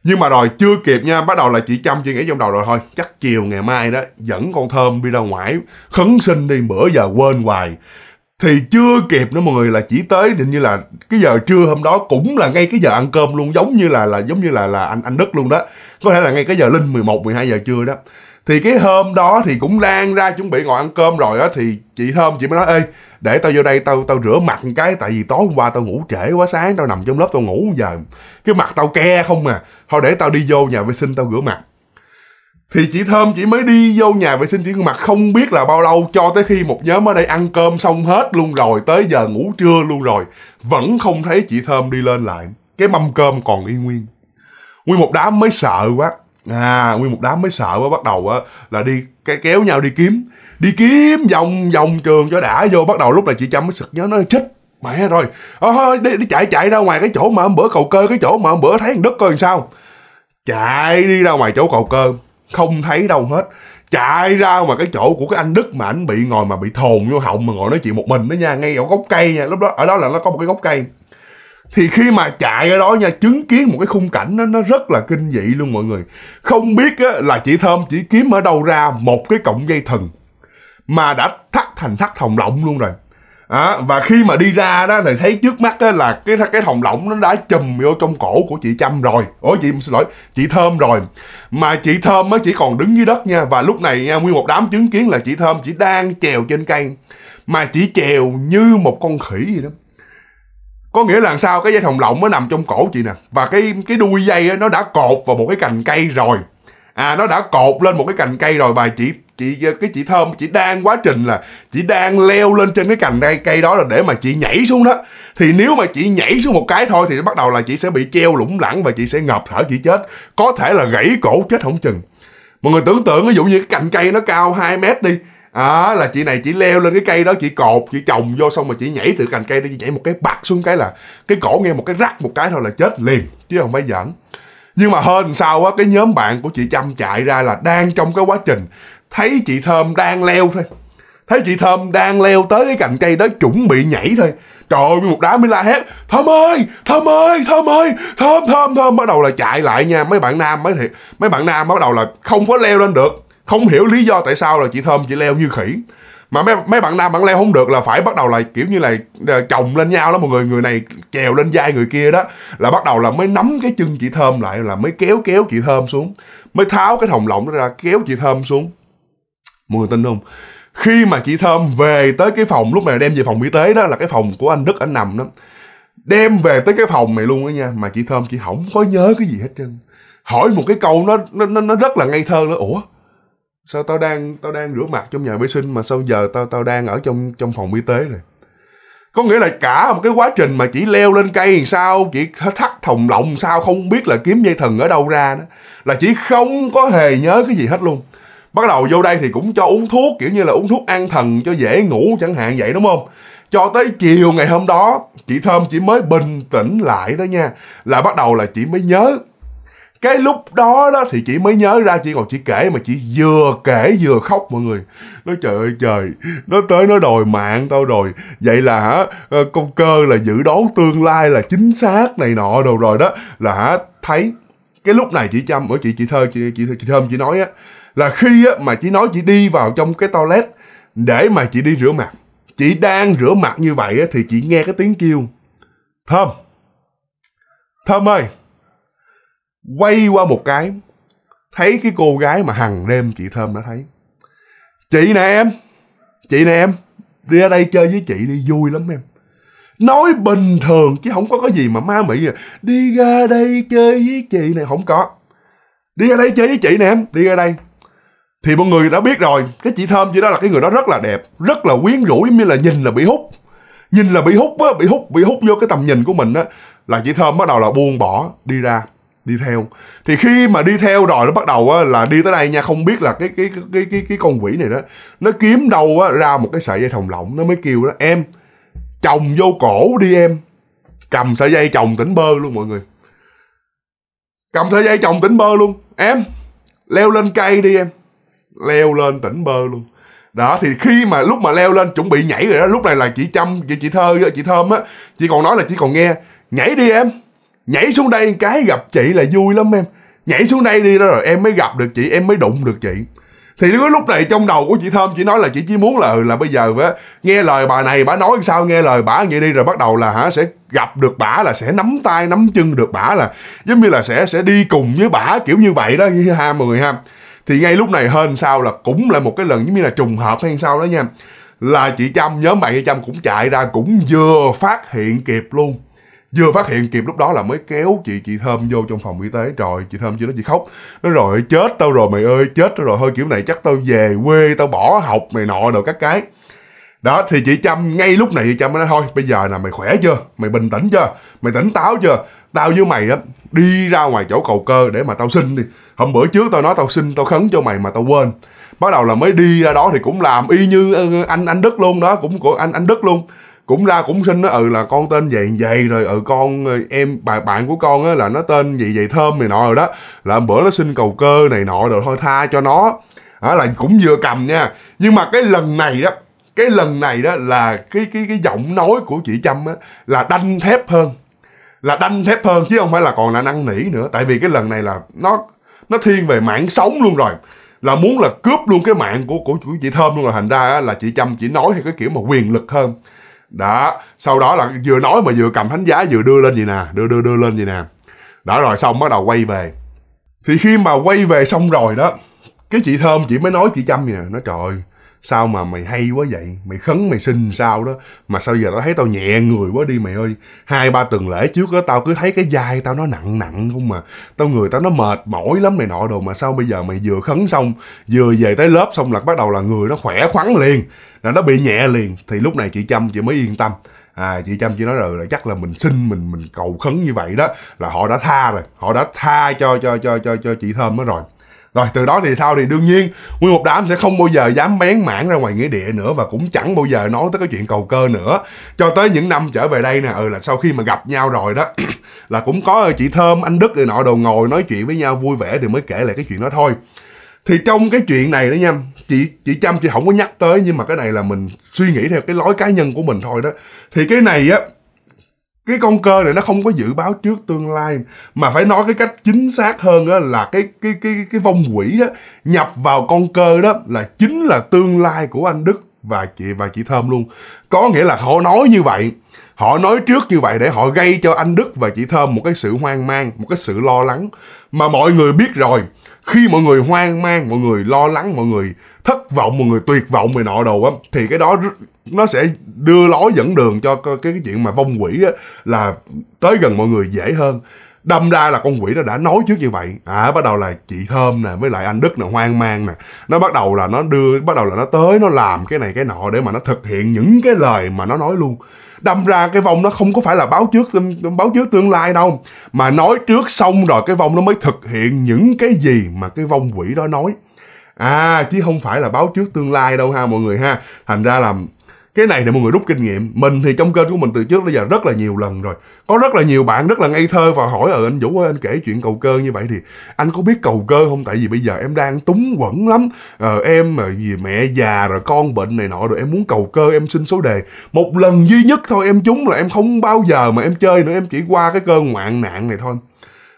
nhưng mà rồi chưa kịp nha bắt đầu là chị chăm chị nghĩ trong đầu rồi thôi chắc chiều ngày mai đó dẫn con thơm đi ra ngoài khấn sinh đi bữa giờ quên hoài thì chưa kịp nữa mọi người là chỉ tới định như là cái giờ trưa hôm đó cũng là ngay cái giờ ăn cơm luôn giống như là là giống như là là anh anh đức luôn đó có thể là ngay cái giờ linh 11 12 giờ trưa đó thì cái hôm đó thì cũng đang ra chuẩn bị ngồi ăn cơm rồi á thì chị thơm chị mới nói ê để tao vô đây tao tao rửa mặt một cái tại vì tối hôm qua tao ngủ trễ quá sáng tao nằm trong lớp tao ngủ giờ cái mặt tao ke không mà thôi để tao đi vô nhà vệ sinh tao rửa mặt thì chị thơm chỉ mới đi vô nhà vệ sinh chỉ mặt không biết là bao lâu cho tới khi một nhóm ở đây ăn cơm xong hết luôn rồi tới giờ ngủ trưa luôn rồi vẫn không thấy chị thơm đi lên lại cái mâm cơm còn y nguyên nguyên một đám mới sợ quá à nguyên một đám mới sợ quá bắt đầu á là đi cái kéo nhau đi kiếm đi kiếm vòng vòng trường cho đã vô bắt đầu lúc là chị chăm mới sực nhớ nó chết mẹ rồi ờ, thôi đi, đi chạy chạy ra ngoài cái chỗ mà hôm bữa cầu cơ cái chỗ mà hôm bữa thấy thằng đức coi làm sao chạy đi ra ngoài chỗ cầu cơ không thấy đâu hết chạy ra mà cái chỗ của cái anh đức mà ảnh bị ngồi mà bị thồn vô họng mà ngồi nói chuyện một mình đó nha ngay ở gốc cây nha lúc đó ở đó là nó có một cái gốc cây thì khi mà chạy ở đó nha chứng kiến một cái khung cảnh nó nó rất là kinh dị luôn mọi người không biết á, là chị thơm chỉ kiếm ở đâu ra một cái cọng dây thần mà đã thắt thành thắt thòng lọng luôn rồi à, và khi mà đi ra đó thì thấy trước mắt á, là cái cái thòng lọng nó đã chùm vô trong cổ của chị chăm rồi ủa chị xin lỗi chị thơm rồi mà chị thơm mới chỉ còn đứng dưới đất nha và lúc này nha nguyên một đám chứng kiến là chị thơm chỉ đang trèo trên cây mà chỉ trèo như một con khỉ gì đó có nghĩa là sao cái dây thòng lọng nó nằm trong cổ chị nè và cái cái đuôi dây nó đã cột vào một cái cành cây rồi à nó đã cột lên một cái cành cây rồi và chị chị cái chị thơm chị đang quá trình là chị đang leo lên trên cái cành cây cây đó là để mà chị nhảy xuống đó thì nếu mà chị nhảy xuống một cái thôi thì bắt đầu là chị sẽ bị treo lủng lẳng và chị sẽ ngập thở chị chết có thể là gãy cổ chết không chừng mọi người tưởng tượng ví dụ như cái cành cây nó cao 2 mét đi à, là chị này chỉ leo lên cái cây đó chị cột chị trồng vô xong mà chị nhảy từ cành cây đi nhảy một cái bạc xuống cái là cái cổ nghe một cái rắc một cái thôi là chết liền chứ không phải giỡn nhưng mà hơn sau á cái nhóm bạn của chị chăm chạy ra là đang trong cái quá trình thấy chị thơm đang leo thôi thấy chị thơm đang leo tới cái cành cây đó chuẩn bị nhảy thôi trời ơi một đá mới la hét thơm ơi thơm ơi thơm ơi thơm thơm thơm bắt đầu là chạy lại nha mấy bạn nam mấy thiệt mấy bạn nam bắt đầu là không có leo lên được không hiểu lý do tại sao là chị thơm chị leo như khỉ mà mấy mấy bạn nam bạn leo không được là phải bắt đầu là kiểu như là ờ, chồng lên nhau đó mọi người người này chèo lên vai người kia đó là bắt đầu là mới nắm cái chân chị thơm lại là mới kéo kéo chị thơm xuống mới tháo cái thòng lọng đó ra kéo chị thơm xuống mọi người tin không khi mà chị thơm về tới cái phòng lúc này đem về phòng y tế đó là cái phòng của anh đức anh nằm đó đem về tới cái phòng này luôn đó nha mà chị thơm chị không có nhớ cái gì hết trơn hỏi một cái câu nó nó nó rất là ngây thơ nữa ủa sao tao đang tao đang rửa mặt trong nhà vệ sinh mà sao giờ tao tao đang ở trong trong phòng y tế rồi có nghĩa là cả một cái quá trình mà chỉ leo lên cây làm sao chỉ thắt thòng lọng sao không biết là kiếm dây thần ở đâu ra đó là chỉ không có hề nhớ cái gì hết luôn bắt đầu vô đây thì cũng cho uống thuốc kiểu như là uống thuốc an thần cho dễ ngủ chẳng hạn vậy đúng không cho tới chiều ngày hôm đó chị thơm chỉ mới bình tĩnh lại đó nha là bắt đầu là chị mới nhớ cái lúc đó đó thì chị mới nhớ ra chị còn chị kể mà chị vừa kể vừa khóc mọi người nói trời ơi trời nó tới nó đòi mạng tao rồi vậy là hả ờ, công cơ là dự đoán tương lai là chính xác này nọ đồ rồi đó là hả thấy cái lúc này chị chăm ở chị chị thơ chị chị, chị thơm chị nói á là khi á mà chị nói chị đi vào trong cái toilet để mà chị đi rửa mặt chị đang rửa mặt như vậy á thì chị nghe cái tiếng kêu thơm thơm ơi quay qua một cái thấy cái cô gái mà hằng đêm chị thơm đã thấy chị nè em chị nè em đi ra đây chơi với chị đi vui lắm em nói bình thường chứ không có cái gì mà ma mị à đi ra đây chơi với chị này không có đi ra đây chơi với chị nè em đi ra đây thì mọi người đã biết rồi cái chị thơm chị đó là cái người đó rất là đẹp rất là quyến rũ như là nhìn là bị hút nhìn là bị hút á bị hút bị hút vô cái tầm nhìn của mình á là chị thơm bắt đầu là buông bỏ đi ra đi theo thì khi mà đi theo rồi nó bắt đầu á, là đi tới đây nha không biết là cái cái cái cái cái con quỷ này đó nó kiếm đâu á, ra một cái sợi dây thòng lọng nó mới kêu đó em chồng vô cổ đi em cầm sợi dây chồng tỉnh bơ luôn mọi người cầm sợi dây chồng tỉnh bơ luôn em leo lên cây đi em leo lên tỉnh bơ luôn đó thì khi mà lúc mà leo lên chuẩn bị nhảy rồi đó lúc này là chị chăm chị, chị thơ chị thơm á chị còn nói là chị còn nghe nhảy đi em nhảy xuống đây cái gặp chị là vui lắm em nhảy xuống đây đi đó rồi em mới gặp được chị em mới đụng được chị thì cái lúc này trong đầu của chị thơm chị nói là chị chỉ muốn là ừ, là bây giờ á nghe lời bà này bà nói sao nghe lời bà vậy đi rồi bắt đầu là hả sẽ gặp được bả là sẽ nắm tay nắm chân được bả là giống như là sẽ sẽ đi cùng với bả kiểu như vậy đó như ha mọi người ha thì ngay lúc này hơn sao là cũng là một cái lần giống như là trùng hợp hay sao đó nha là chị chăm nhớ mày chăm cũng chạy ra cũng vừa phát hiện kịp luôn vừa phát hiện kịp lúc đó là mới kéo chị chị thơm vô trong phòng y tế rồi chị thơm chưa đó chị khóc nó rồi chết tao rồi mày ơi chết tao rồi hơi kiểu này chắc tao về quê tao bỏ học mày nọ đồ các cái đó thì chị chăm ngay lúc này chị chăm nó thôi bây giờ là mày khỏe chưa mày bình tĩnh chưa mày tỉnh táo chưa tao với mày á đi ra ngoài chỗ cầu cơ để mà tao xin đi hôm bữa trước tao nói tao xin tao khấn cho mày mà tao quên bắt đầu là mới đi ra đó thì cũng làm y như anh anh đức luôn đó cũng của anh anh đức luôn cũng ra cũng sinh nó ừ là con tên vậy vậy rồi ừ con ờ, em bạn bạn của con á là nó tên gì vậy thơm này nọ rồi đó là bữa nó xin cầu cơ này nọ rồi thôi tha cho nó đó là cũng vừa cầm nha nhưng mà cái lần này đó cái lần này đó là cái cái cái giọng nói của chị trâm á là đanh thép hơn là đanh thép hơn chứ không phải là còn là năn nỉ nữa tại vì cái lần này là nó nó thiên về mạng sống luôn rồi là muốn là cướp luôn cái mạng của của, của chị thơm luôn rồi thành ra á, là chị trâm chỉ nói theo cái kiểu mà quyền lực hơn đó sau đó là vừa nói mà vừa cầm thánh giá vừa đưa lên vậy nè đưa đưa đưa lên vậy nè đó rồi xong bắt đầu quay về thì khi mà quay về xong rồi đó cái chị thơm chị mới nói chị chăm vậy nè nói trời ơi sao mà mày hay quá vậy mày khấn mày xin sao đó mà sao giờ tao thấy tao nhẹ người quá đi mày ơi hai ba tuần lễ trước á tao cứ thấy cái vai tao nó nặng nặng không mà tao người tao nó mệt mỏi lắm này nọ đồ mà sao bây giờ mày vừa khấn xong vừa về tới lớp xong là bắt đầu là người nó khỏe khoắn liền là nó bị nhẹ liền thì lúc này chị chăm chị mới yên tâm à chị chăm chị nói rồi là chắc là mình xin mình mình cầu khấn như vậy đó là họ đã tha rồi họ đã tha cho cho cho cho cho chị thơm đó rồi rồi từ đó thì sau thì đương nhiên nguyên một đám sẽ không bao giờ dám bén mảng ra ngoài nghĩa địa nữa và cũng chẳng bao giờ nói tới cái chuyện cầu cơ nữa cho tới những năm trở về đây nè ừ là sau khi mà gặp nhau rồi đó là cũng có chị thơm anh đức rồi nọ đồ ngồi nói chuyện với nhau vui vẻ thì mới kể lại cái chuyện đó thôi thì trong cái chuyện này đó nha chị chị chăm chị không có nhắc tới nhưng mà cái này là mình suy nghĩ theo cái lối cá nhân của mình thôi đó thì cái này á cái con cơ này nó không có dự báo trước tương lai mà phải nói cái cách chính xác hơn đó là cái cái cái cái vong quỷ đó nhập vào con cơ đó là chính là tương lai của anh Đức và chị và chị Thơm luôn có nghĩa là họ nói như vậy họ nói trước như vậy để họ gây cho anh Đức và chị Thơm một cái sự hoang mang một cái sự lo lắng mà mọi người biết rồi khi mọi người hoang mang mọi người lo lắng mọi người thất vọng một người tuyệt vọng người nọ đồ á thì cái đó nó sẽ đưa lối dẫn đường cho cái, cái chuyện mà vong quỷ á là tới gần mọi người dễ hơn đâm ra là con quỷ nó đã nói trước như vậy à bắt đầu là chị thơm nè với lại anh đức nè hoang mang nè nó bắt đầu là nó đưa bắt đầu là nó tới nó làm cái này cái nọ để mà nó thực hiện những cái lời mà nó nói luôn đâm ra cái vong nó không có phải là báo trước báo trước tương lai đâu mà nói trước xong rồi cái vong nó mới thực hiện những cái gì mà cái vong quỷ đó nói à chứ không phải là báo trước tương lai đâu ha mọi người ha thành ra là cái này để mọi người rút kinh nghiệm mình thì trong kênh của mình từ trước bây giờ rất là nhiều lần rồi có rất là nhiều bạn rất là ngây thơ và hỏi ở ờ, anh vũ ơi anh kể chuyện cầu cơ như vậy thì anh có biết cầu cơ không tại vì bây giờ em đang túng quẩn lắm ờ em mà ờ, gì mẹ già rồi con bệnh này nọ rồi em muốn cầu cơ em xin số đề một lần duy nhất thôi em trúng là em không bao giờ mà em chơi nữa em chỉ qua cái cơn ngoạn nạn này thôi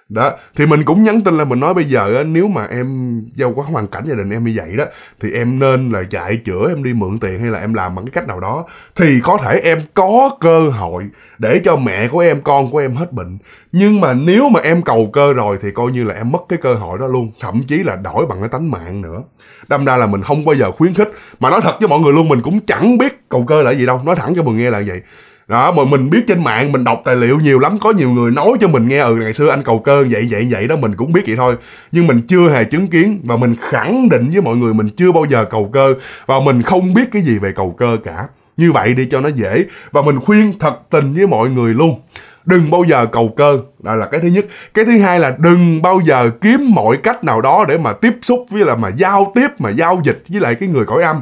đó thì mình cũng nhắn tin là mình nói bây giờ á nếu mà em giao quá hoàn cảnh gia đình em như vậy đó thì em nên là chạy chữa em đi mượn tiền hay là em làm bằng cái cách nào đó thì có thể em có cơ hội để cho mẹ của em con của em hết bệnh nhưng mà nếu mà em cầu cơ rồi thì coi như là em mất cái cơ hội đó luôn thậm chí là đổi bằng cái tánh mạng nữa đâm ra là mình không bao giờ khuyến khích mà nói thật với mọi người luôn mình cũng chẳng biết cầu cơ là gì đâu nói thẳng cho mọi người nghe là vậy đó mà mình biết trên mạng mình đọc tài liệu nhiều lắm có nhiều người nói cho mình nghe ừ ngày xưa anh cầu cơ vậy vậy vậy đó mình cũng biết vậy thôi nhưng mình chưa hề chứng kiến và mình khẳng định với mọi người mình chưa bao giờ cầu cơ và mình không biết cái gì về cầu cơ cả như vậy đi cho nó dễ và mình khuyên thật tình với mọi người luôn đừng bao giờ cầu cơ đó là cái thứ nhất cái thứ hai là đừng bao giờ kiếm mọi cách nào đó để mà tiếp xúc với là mà giao tiếp mà giao dịch với lại cái người cõi âm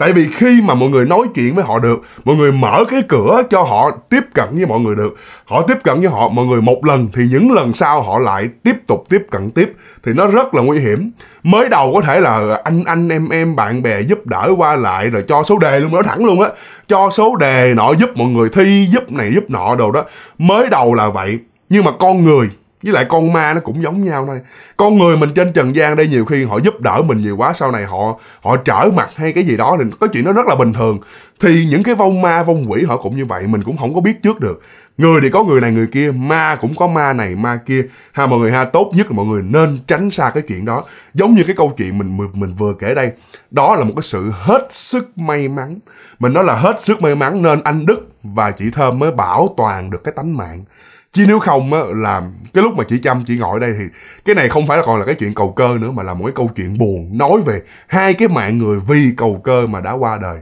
tại vì khi mà mọi người nói chuyện với họ được mọi người mở cái cửa cho họ tiếp cận với mọi người được họ tiếp cận với họ mọi người một lần thì những lần sau họ lại tiếp tục tiếp cận tiếp thì nó rất là nguy hiểm mới đầu có thể là anh anh em em bạn bè giúp đỡ qua lại rồi cho số đề luôn nói thẳng luôn á cho số đề nọ giúp mọi người thi giúp này giúp nọ đồ đó mới đầu là vậy nhưng mà con người với lại con ma nó cũng giống nhau thôi con người mình trên trần gian đây nhiều khi họ giúp đỡ mình nhiều quá sau này họ họ trở mặt hay cái gì đó thì có chuyện nó rất là bình thường thì những cái vong ma vong quỷ họ cũng như vậy mình cũng không có biết trước được người thì có người này người kia ma cũng có ma này ma kia ha mọi người ha tốt nhất là mọi người nên tránh xa cái chuyện đó giống như cái câu chuyện mình mình vừa kể đây đó là một cái sự hết sức may mắn mình nói là hết sức may mắn nên anh đức và chị thơm mới bảo toàn được cái tánh mạng chứ nếu không á là cái lúc mà chị chăm chị ngồi đây thì cái này không phải là còn là cái chuyện cầu cơ nữa mà là một cái câu chuyện buồn nói về hai cái mạng người vì cầu cơ mà đã qua đời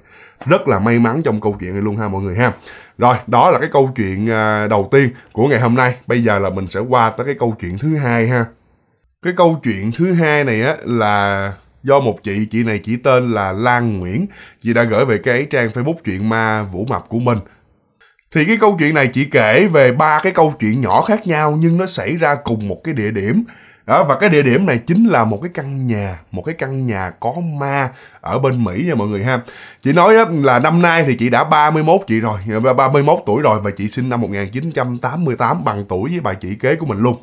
rất là may mắn trong câu chuyện này luôn ha mọi người ha rồi đó là cái câu chuyện à, đầu tiên của ngày hôm nay bây giờ là mình sẽ qua tới cái câu chuyện thứ hai ha cái câu chuyện thứ hai này á là do một chị chị này chỉ tên là Lan Nguyễn chị đã gửi về cái trang Facebook chuyện ma Vũ Mập của mình thì cái câu chuyện này chỉ kể về ba cái câu chuyện nhỏ khác nhau nhưng nó xảy ra cùng một cái địa điểm đó và cái địa điểm này chính là một cái căn nhà một cái căn nhà có ma ở bên Mỹ nha mọi người ha chị nói là năm nay thì chị đã 31 chị rồi 31 tuổi rồi và chị sinh năm 1988 bằng tuổi với bà chị kế của mình luôn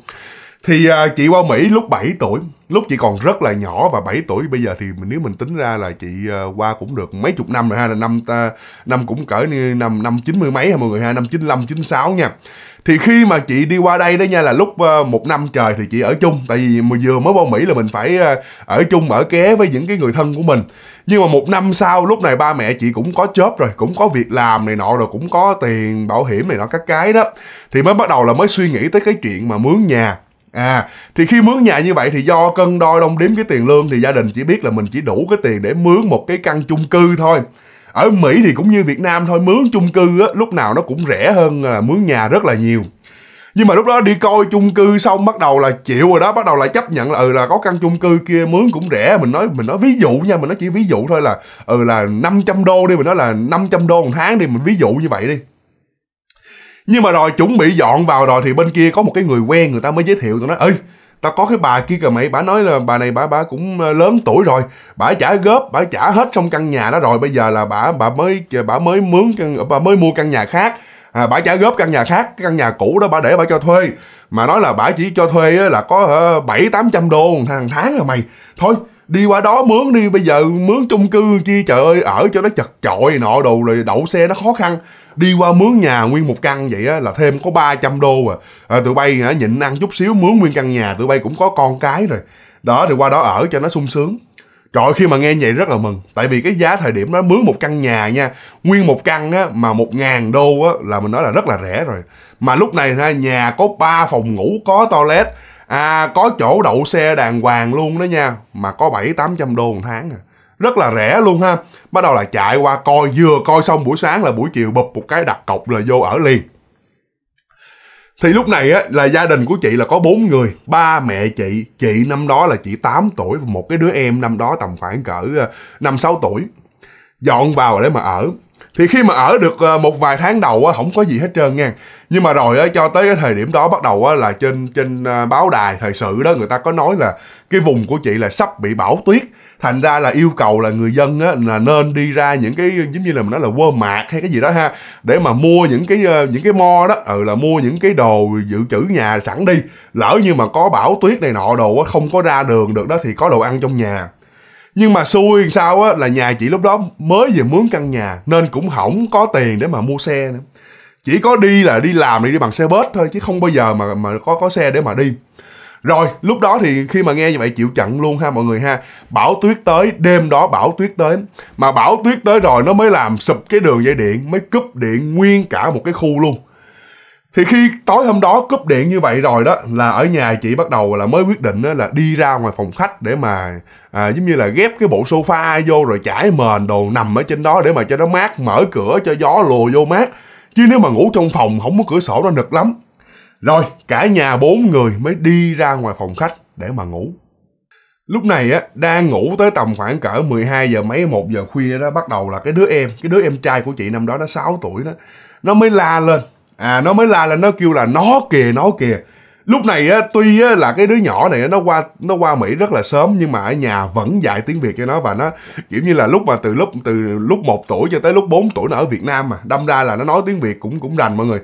thì à, chị qua Mỹ lúc 7 tuổi lúc chị còn rất là nhỏ và 7 tuổi bây giờ thì nếu mình tính ra là chị à, qua cũng được mấy chục năm rồi ha năm ta, năm cũng cỡ như năm năm chín mươi mấy ha mọi người ha năm 95 96 nha thì khi mà chị đi qua đây đó nha là lúc uh, một năm trời thì chị ở chung tại vì mà vừa mới qua mỹ là mình phải uh, ở chung ở ké với những cái người thân của mình nhưng mà một năm sau lúc này ba mẹ chị cũng có chớp rồi cũng có việc làm này nọ rồi cũng có tiền bảo hiểm này nọ các cái đó thì mới bắt đầu là mới suy nghĩ tới cái chuyện mà mướn nhà à thì khi mướn nhà như vậy thì do cân đo đông đếm cái tiền lương thì gia đình chỉ biết là mình chỉ đủ cái tiền để mướn một cái căn chung cư thôi ở mỹ thì cũng như việt nam thôi mướn chung cư á, lúc nào nó cũng rẻ hơn là mướn nhà rất là nhiều nhưng mà lúc đó đi coi chung cư xong bắt đầu là chịu rồi đó bắt đầu lại chấp nhận là ừ là có căn chung cư kia mướn cũng rẻ mình nói mình nói ví dụ nha mình nói chỉ ví dụ thôi là ừ là 500 đô đi mình nói là 500 đô một tháng đi mình ví dụ như vậy đi nhưng mà rồi chuẩn bị dọn vào rồi thì bên kia có một cái người quen người ta mới giới thiệu tụi nó ơi tao có cái bà kia kìa mày bà nói là bà này bà bà cũng ờ, lớn tuổi rồi bà trả góp bà trả hết xong căn nhà đó rồi bây giờ là bà bà mới bà mới mướn căn bà mới mua căn nhà khác à, bà trả góp căn nhà khác căn nhà cũ đó bà để bà cho thuê mà nói là bà chỉ cho thuê là có ờ, bảy tám trăm đô hàng tháng rồi à mày thôi đi qua đó mướn đi bây giờ mướn chung cư kia trời ơi ở cho nó chật chội nọ đồ rồi đậu xe nó khó khăn đi qua mướn nhà nguyên một căn vậy á là thêm có 300 đô à, à tụi bay hả nhịn ăn chút xíu mướn nguyên căn nhà tụi bay cũng có con cái rồi đó thì qua đó ở cho nó sung sướng Trời khi mà nghe vậy rất là mừng Tại vì cái giá thời điểm đó mướn một căn nhà nha Nguyên một căn á, mà một ngàn đô á, là mình nói là rất là rẻ rồi Mà lúc này ha, nhà có 3 phòng ngủ, có toilet à, Có chỗ đậu xe đàng hoàng luôn đó nha Mà có bảy tám trăm đô một tháng à rất là rẻ luôn ha bắt đầu là chạy qua coi vừa coi xong buổi sáng là buổi chiều bụp một cái đặt cọc là vô ở liền thì lúc này á, là gia đình của chị là có bốn người ba mẹ chị chị năm đó là chị 8 tuổi và một cái đứa em năm đó tầm khoảng cỡ ờ, năm sáu tuổi dọn vào để mà ở thì khi mà ở được ờ, một vài tháng đầu á không có gì hết trơn nha nhưng mà rồi á cho tới cái thời điểm đó bắt đầu á là trên trên ờ, báo đài thời sự đó người ta có nói là cái vùng của chị là sắp bị bão tuyết thành ra là yêu cầu là người dân á là nên đi ra những cái giống như là mình nói là quơ mạc hay cái gì đó ha để mà mua những cái ờ, những cái mo đó ừ là mua những cái đồ dự trữ nhà sẵn đi lỡ như mà có bão tuyết này nọ đồ á không có ra đường được đó thì có đồ ăn trong nhà nhưng mà xui sao á là nhà chị lúc đó mới vừa mướn căn nhà nên cũng không có tiền để mà mua xe nữa chỉ có đi là đi làm đi đi bằng xe bớt thôi chứ không bao giờ mà mà có có xe để mà đi rồi lúc đó thì khi mà nghe như vậy chịu chặn luôn ha mọi người ha bão tuyết tới đêm đó bão tuyết tới mà bão tuyết tới rồi nó mới làm sụp cái đường dây điện mới cúp điện nguyên cả một cái khu luôn thì khi tối hôm đó cúp điện như vậy rồi đó là ở nhà chị bắt đầu là mới quyết định đó là đi ra ngoài phòng khách để mà à, giống như là ghép cái bộ sofa vô rồi trải mền đồ nằm ở trên đó để mà cho nó mát mở cửa cho gió lùa vô mát chứ nếu mà ngủ trong phòng không có cửa sổ nó nực lắm rồi cả nhà bốn người mới đi ra ngoài phòng khách để mà ngủ lúc này á đang ngủ tới tầm khoảng cỡ 12 giờ mấy 1 giờ khuya đó bắt đầu là cái đứa em cái đứa em trai của chị năm đó nó 6 tuổi đó nó mới la lên à nó mới la lên nó kêu là nó kìa nó kìa lúc này á tuy á, là cái đứa nhỏ này nó qua nó qua mỹ rất là sớm nhưng mà ở nhà vẫn dạy tiếng việt cho nó và nó kiểu như là lúc mà từ lúc từ lúc một tuổi cho tới lúc 4 tuổi nó ở việt nam mà đâm ra là nó nói tiếng việt cũng cũng rành mọi người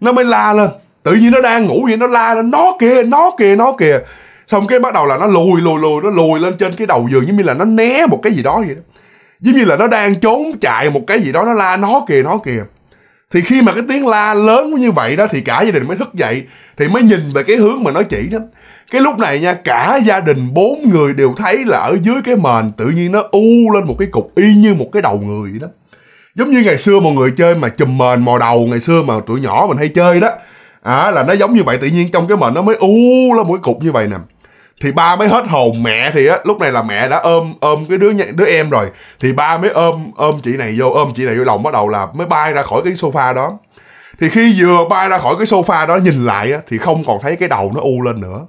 nó mới la lên tự nhiên nó đang ngủ vậy nó la lên nó kìa nó kìa nó kìa xong cái bắt đầu là nó lùi lùi lùi nó lùi lên trên cái đầu giường giống như là nó né một cái gì đó vậy đó giống như là nó đang trốn chạy một cái gì đó nó la nó kìa nó kìa thì khi mà cái tiếng la lớn như vậy đó thì cả gia đình mới thức dậy thì mới nhìn về cái hướng mà nó chỉ đó cái lúc này nha cả gia đình bốn người đều thấy là ở dưới cái mền tự nhiên nó u lên một cái cục y như một cái đầu người vậy đó giống như ngày xưa mọi người chơi mà chùm mền mò đầu ngày xưa mà tụi nhỏ mình hay chơi đó à, là nó giống như vậy tự nhiên trong cái mền nó mới u lên một cái cục như vậy nè thì ba mới hết hồn mẹ thì á lúc này là mẹ đã ôm ôm cái đứa đứa em rồi thì ba mới ôm ôm chị này vô ôm chị này vô lòng bắt đầu là mới bay ra khỏi cái sofa đó thì khi vừa bay ra khỏi cái sofa đó nhìn lại á, thì không còn thấy cái đầu nó u lên nữa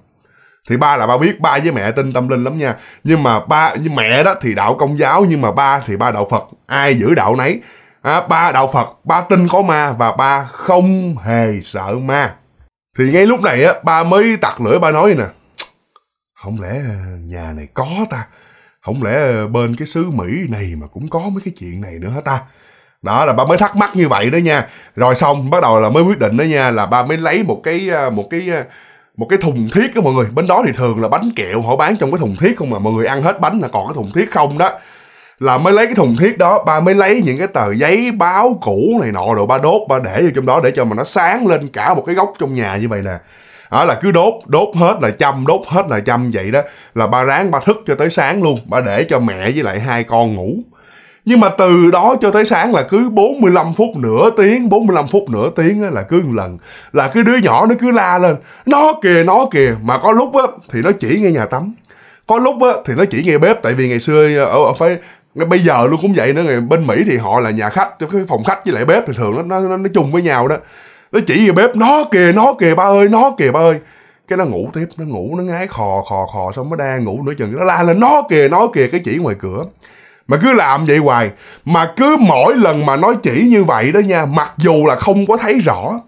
thì ba là ba biết ba với mẹ tin tâm linh lắm nha nhưng mà ba với mẹ đó thì đạo công giáo nhưng mà ba thì ba đạo phật ai giữ đạo nấy à, ba đạo phật ba tin có ma và ba không hề sợ ma thì ngay lúc này á ba mới tặc lưỡi ba nói nè không lẽ ờ, nhà này có ta không lẽ ờ, bên cái xứ mỹ này mà cũng có mấy cái chuyện này nữa hả ta đó là ba mới thắc mắc như vậy đó nha rồi xong bắt đầu là mới quyết định đó nha là ba mới lấy một cái ờ, một cái một cái thùng thiết đó mọi người bên đó thì thường là bánh kẹo họ bán trong cái thùng thiết không mà mọi người ăn hết bánh là còn cái thùng thiết không đó là mới lấy cái thùng thiết đó ba mới lấy những cái tờ giấy báo cũ này nọ rồi ba đốt ba để vào trong đó để cho mà nó sáng lên cả một cái góc trong nhà như vậy nè đó là cứ đốt đốt hết là chăm đốt hết là chăm vậy đó là ba ráng ba thức cho tới sáng luôn ba để cho mẹ với lại hai con ngủ nhưng mà từ đó cho tới sáng là cứ 45 phút nửa tiếng, 45 phút nửa tiếng là cứ một lần. Là cứ đứa nhỏ nó cứ la lên. Nó kìa, nó kìa. Mà có lúc á, thì nó chỉ nghe nhà tắm. Có lúc á, thì nó chỉ nghe bếp. Tại vì ngày xưa ờ, ở, ở phải bây giờ luôn cũng vậy nữa ngày bên mỹ thì họ là nhà khách cái phòng khách với lại bếp thì thường nó nó nó chung với nhau đó nó chỉ vào bếp nó kìa nó kìa ba ơi nó kìa ba ơi cái nó ngủ tiếp nó ngủ nó ngái khò khò khò xong nó đang ngủ nửa chừng nó la lên nó kìa nó kìa cái chỉ ngoài cửa mà cứ làm vậy hoài mà cứ mỗi lần mà nói chỉ như vậy đó nha mặc dù là không có thấy rõ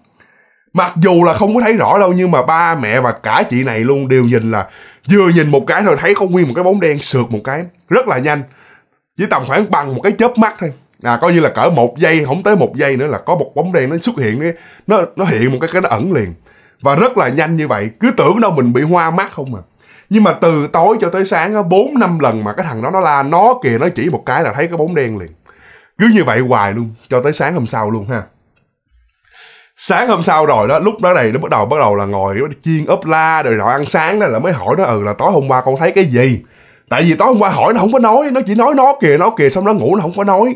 mặc dù là không có thấy rõ đâu nhưng mà ba mẹ và cả chị này luôn đều nhìn là vừa nhìn một cái rồi thấy có nguyên một cái bóng đen sượt một cái rất là nhanh chỉ tầm khoảng bằng một cái chớp mắt thôi là coi như là cỡ một giây không tới một giây nữa là có một bóng đen nó xuất hiện nó nó hiện một cái cái nó ẩn liền và rất là nhanh như vậy cứ tưởng đâu mình bị hoa mắt không à nhưng mà từ tối cho tới sáng bốn năm lần mà cái thằng đó nó la nó kìa nó chỉ một cái là thấy cái bóng đen liền cứ như vậy hoài luôn cho tới sáng hôm sau luôn ha sáng hôm sau rồi đó lúc đó này nó bắt đầu bắt đầu là ngồi chiên ốp la rồi rồi ăn sáng đó là mới hỏi nó ừ là tối hôm qua con thấy cái gì tại vì tối hôm qua hỏi nó không có nói nó chỉ nói nó kìa nó kìa xong nó ngủ nó không có nói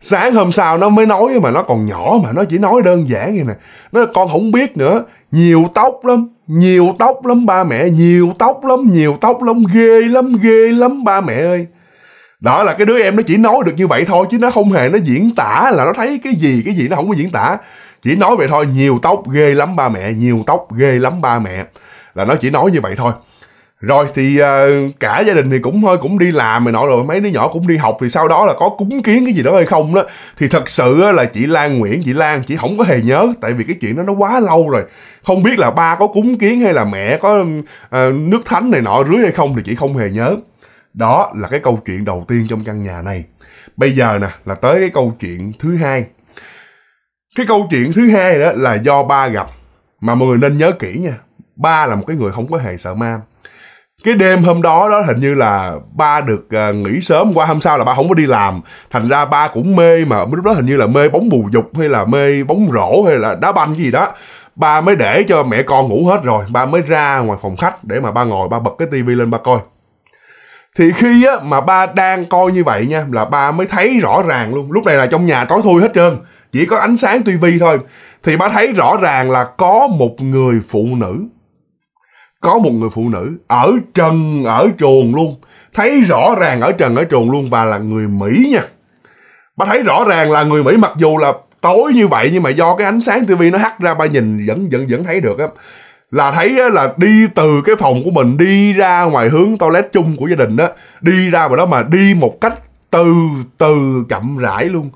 sáng hôm sau nó mới nói mà nó còn nhỏ mà nó chỉ nói đơn giản vậy nè nó con không biết nữa nhiều tóc lắm nhiều tóc lắm ba mẹ nhiều tóc lắm nhiều tóc lắm ghê lắm ghê lắm ba mẹ ơi đó là cái đứa em nó chỉ nói được như vậy thôi chứ nó không hề nó diễn tả là nó thấy cái gì cái gì nó không có diễn tả chỉ nói vậy thôi nhiều tóc ghê lắm ba mẹ nhiều tóc ghê lắm ba mẹ là nó chỉ nói như vậy thôi rồi thì uh, cả gia đình thì cũng thôi ờ, cũng đi làm rồi nọ rồi mấy đứa nhỏ cũng đi học thì sau đó là có cúng kiến cái gì đó hay không đó thì thật sự ờ, là chị Lan Nguyễn chị Lan chị không có hề nhớ tại vì cái chuyện đó nó quá lâu rồi không biết là ba có cúng kiến hay là mẹ có uh, nước thánh này nọ rưới hay không thì chị không hề nhớ đó là cái câu chuyện đầu tiên trong căn nhà này bây giờ nè là tới cái câu chuyện thứ hai cái câu chuyện thứ hai đó là do ba gặp mà mọi người nên nhớ kỹ nha ba là một cái người không có hề sợ ma cái đêm hôm đó đó hình như là ba được uh, nghỉ sớm qua hôm sau là ba không có đi làm thành ra ba cũng mê mà lúc đó hình như là mê bóng bù dục hay là mê bóng rổ hay là đá banh gì đó ba mới để cho mẹ con ngủ hết rồi ba mới ra ngoài phòng khách để mà ba ngồi ba bật cái tivi lên ba coi thì khi á mà ba đang coi như vậy nha là ba mới thấy rõ ràng luôn lúc này là trong nhà tối thui hết trơn chỉ có ánh sáng tivi thôi thì ba thấy rõ ràng là có một người phụ nữ có một người phụ nữ ở trần ở trồn luôn thấy rõ ràng ở trần ở trồn luôn và là người mỹ nha bà thấy rõ ràng là người mỹ mặc dù là tối như vậy nhưng mà do cái ánh sáng tivi nó hắt ra bà nhìn vẫn vẫn vẫn thấy được á là thấy á, là đi từ cái phòng của mình đi ra ngoài hướng toilet chung của gia đình đó đi ra ngoài đó mà đi một cách từ từ chậm rãi luôn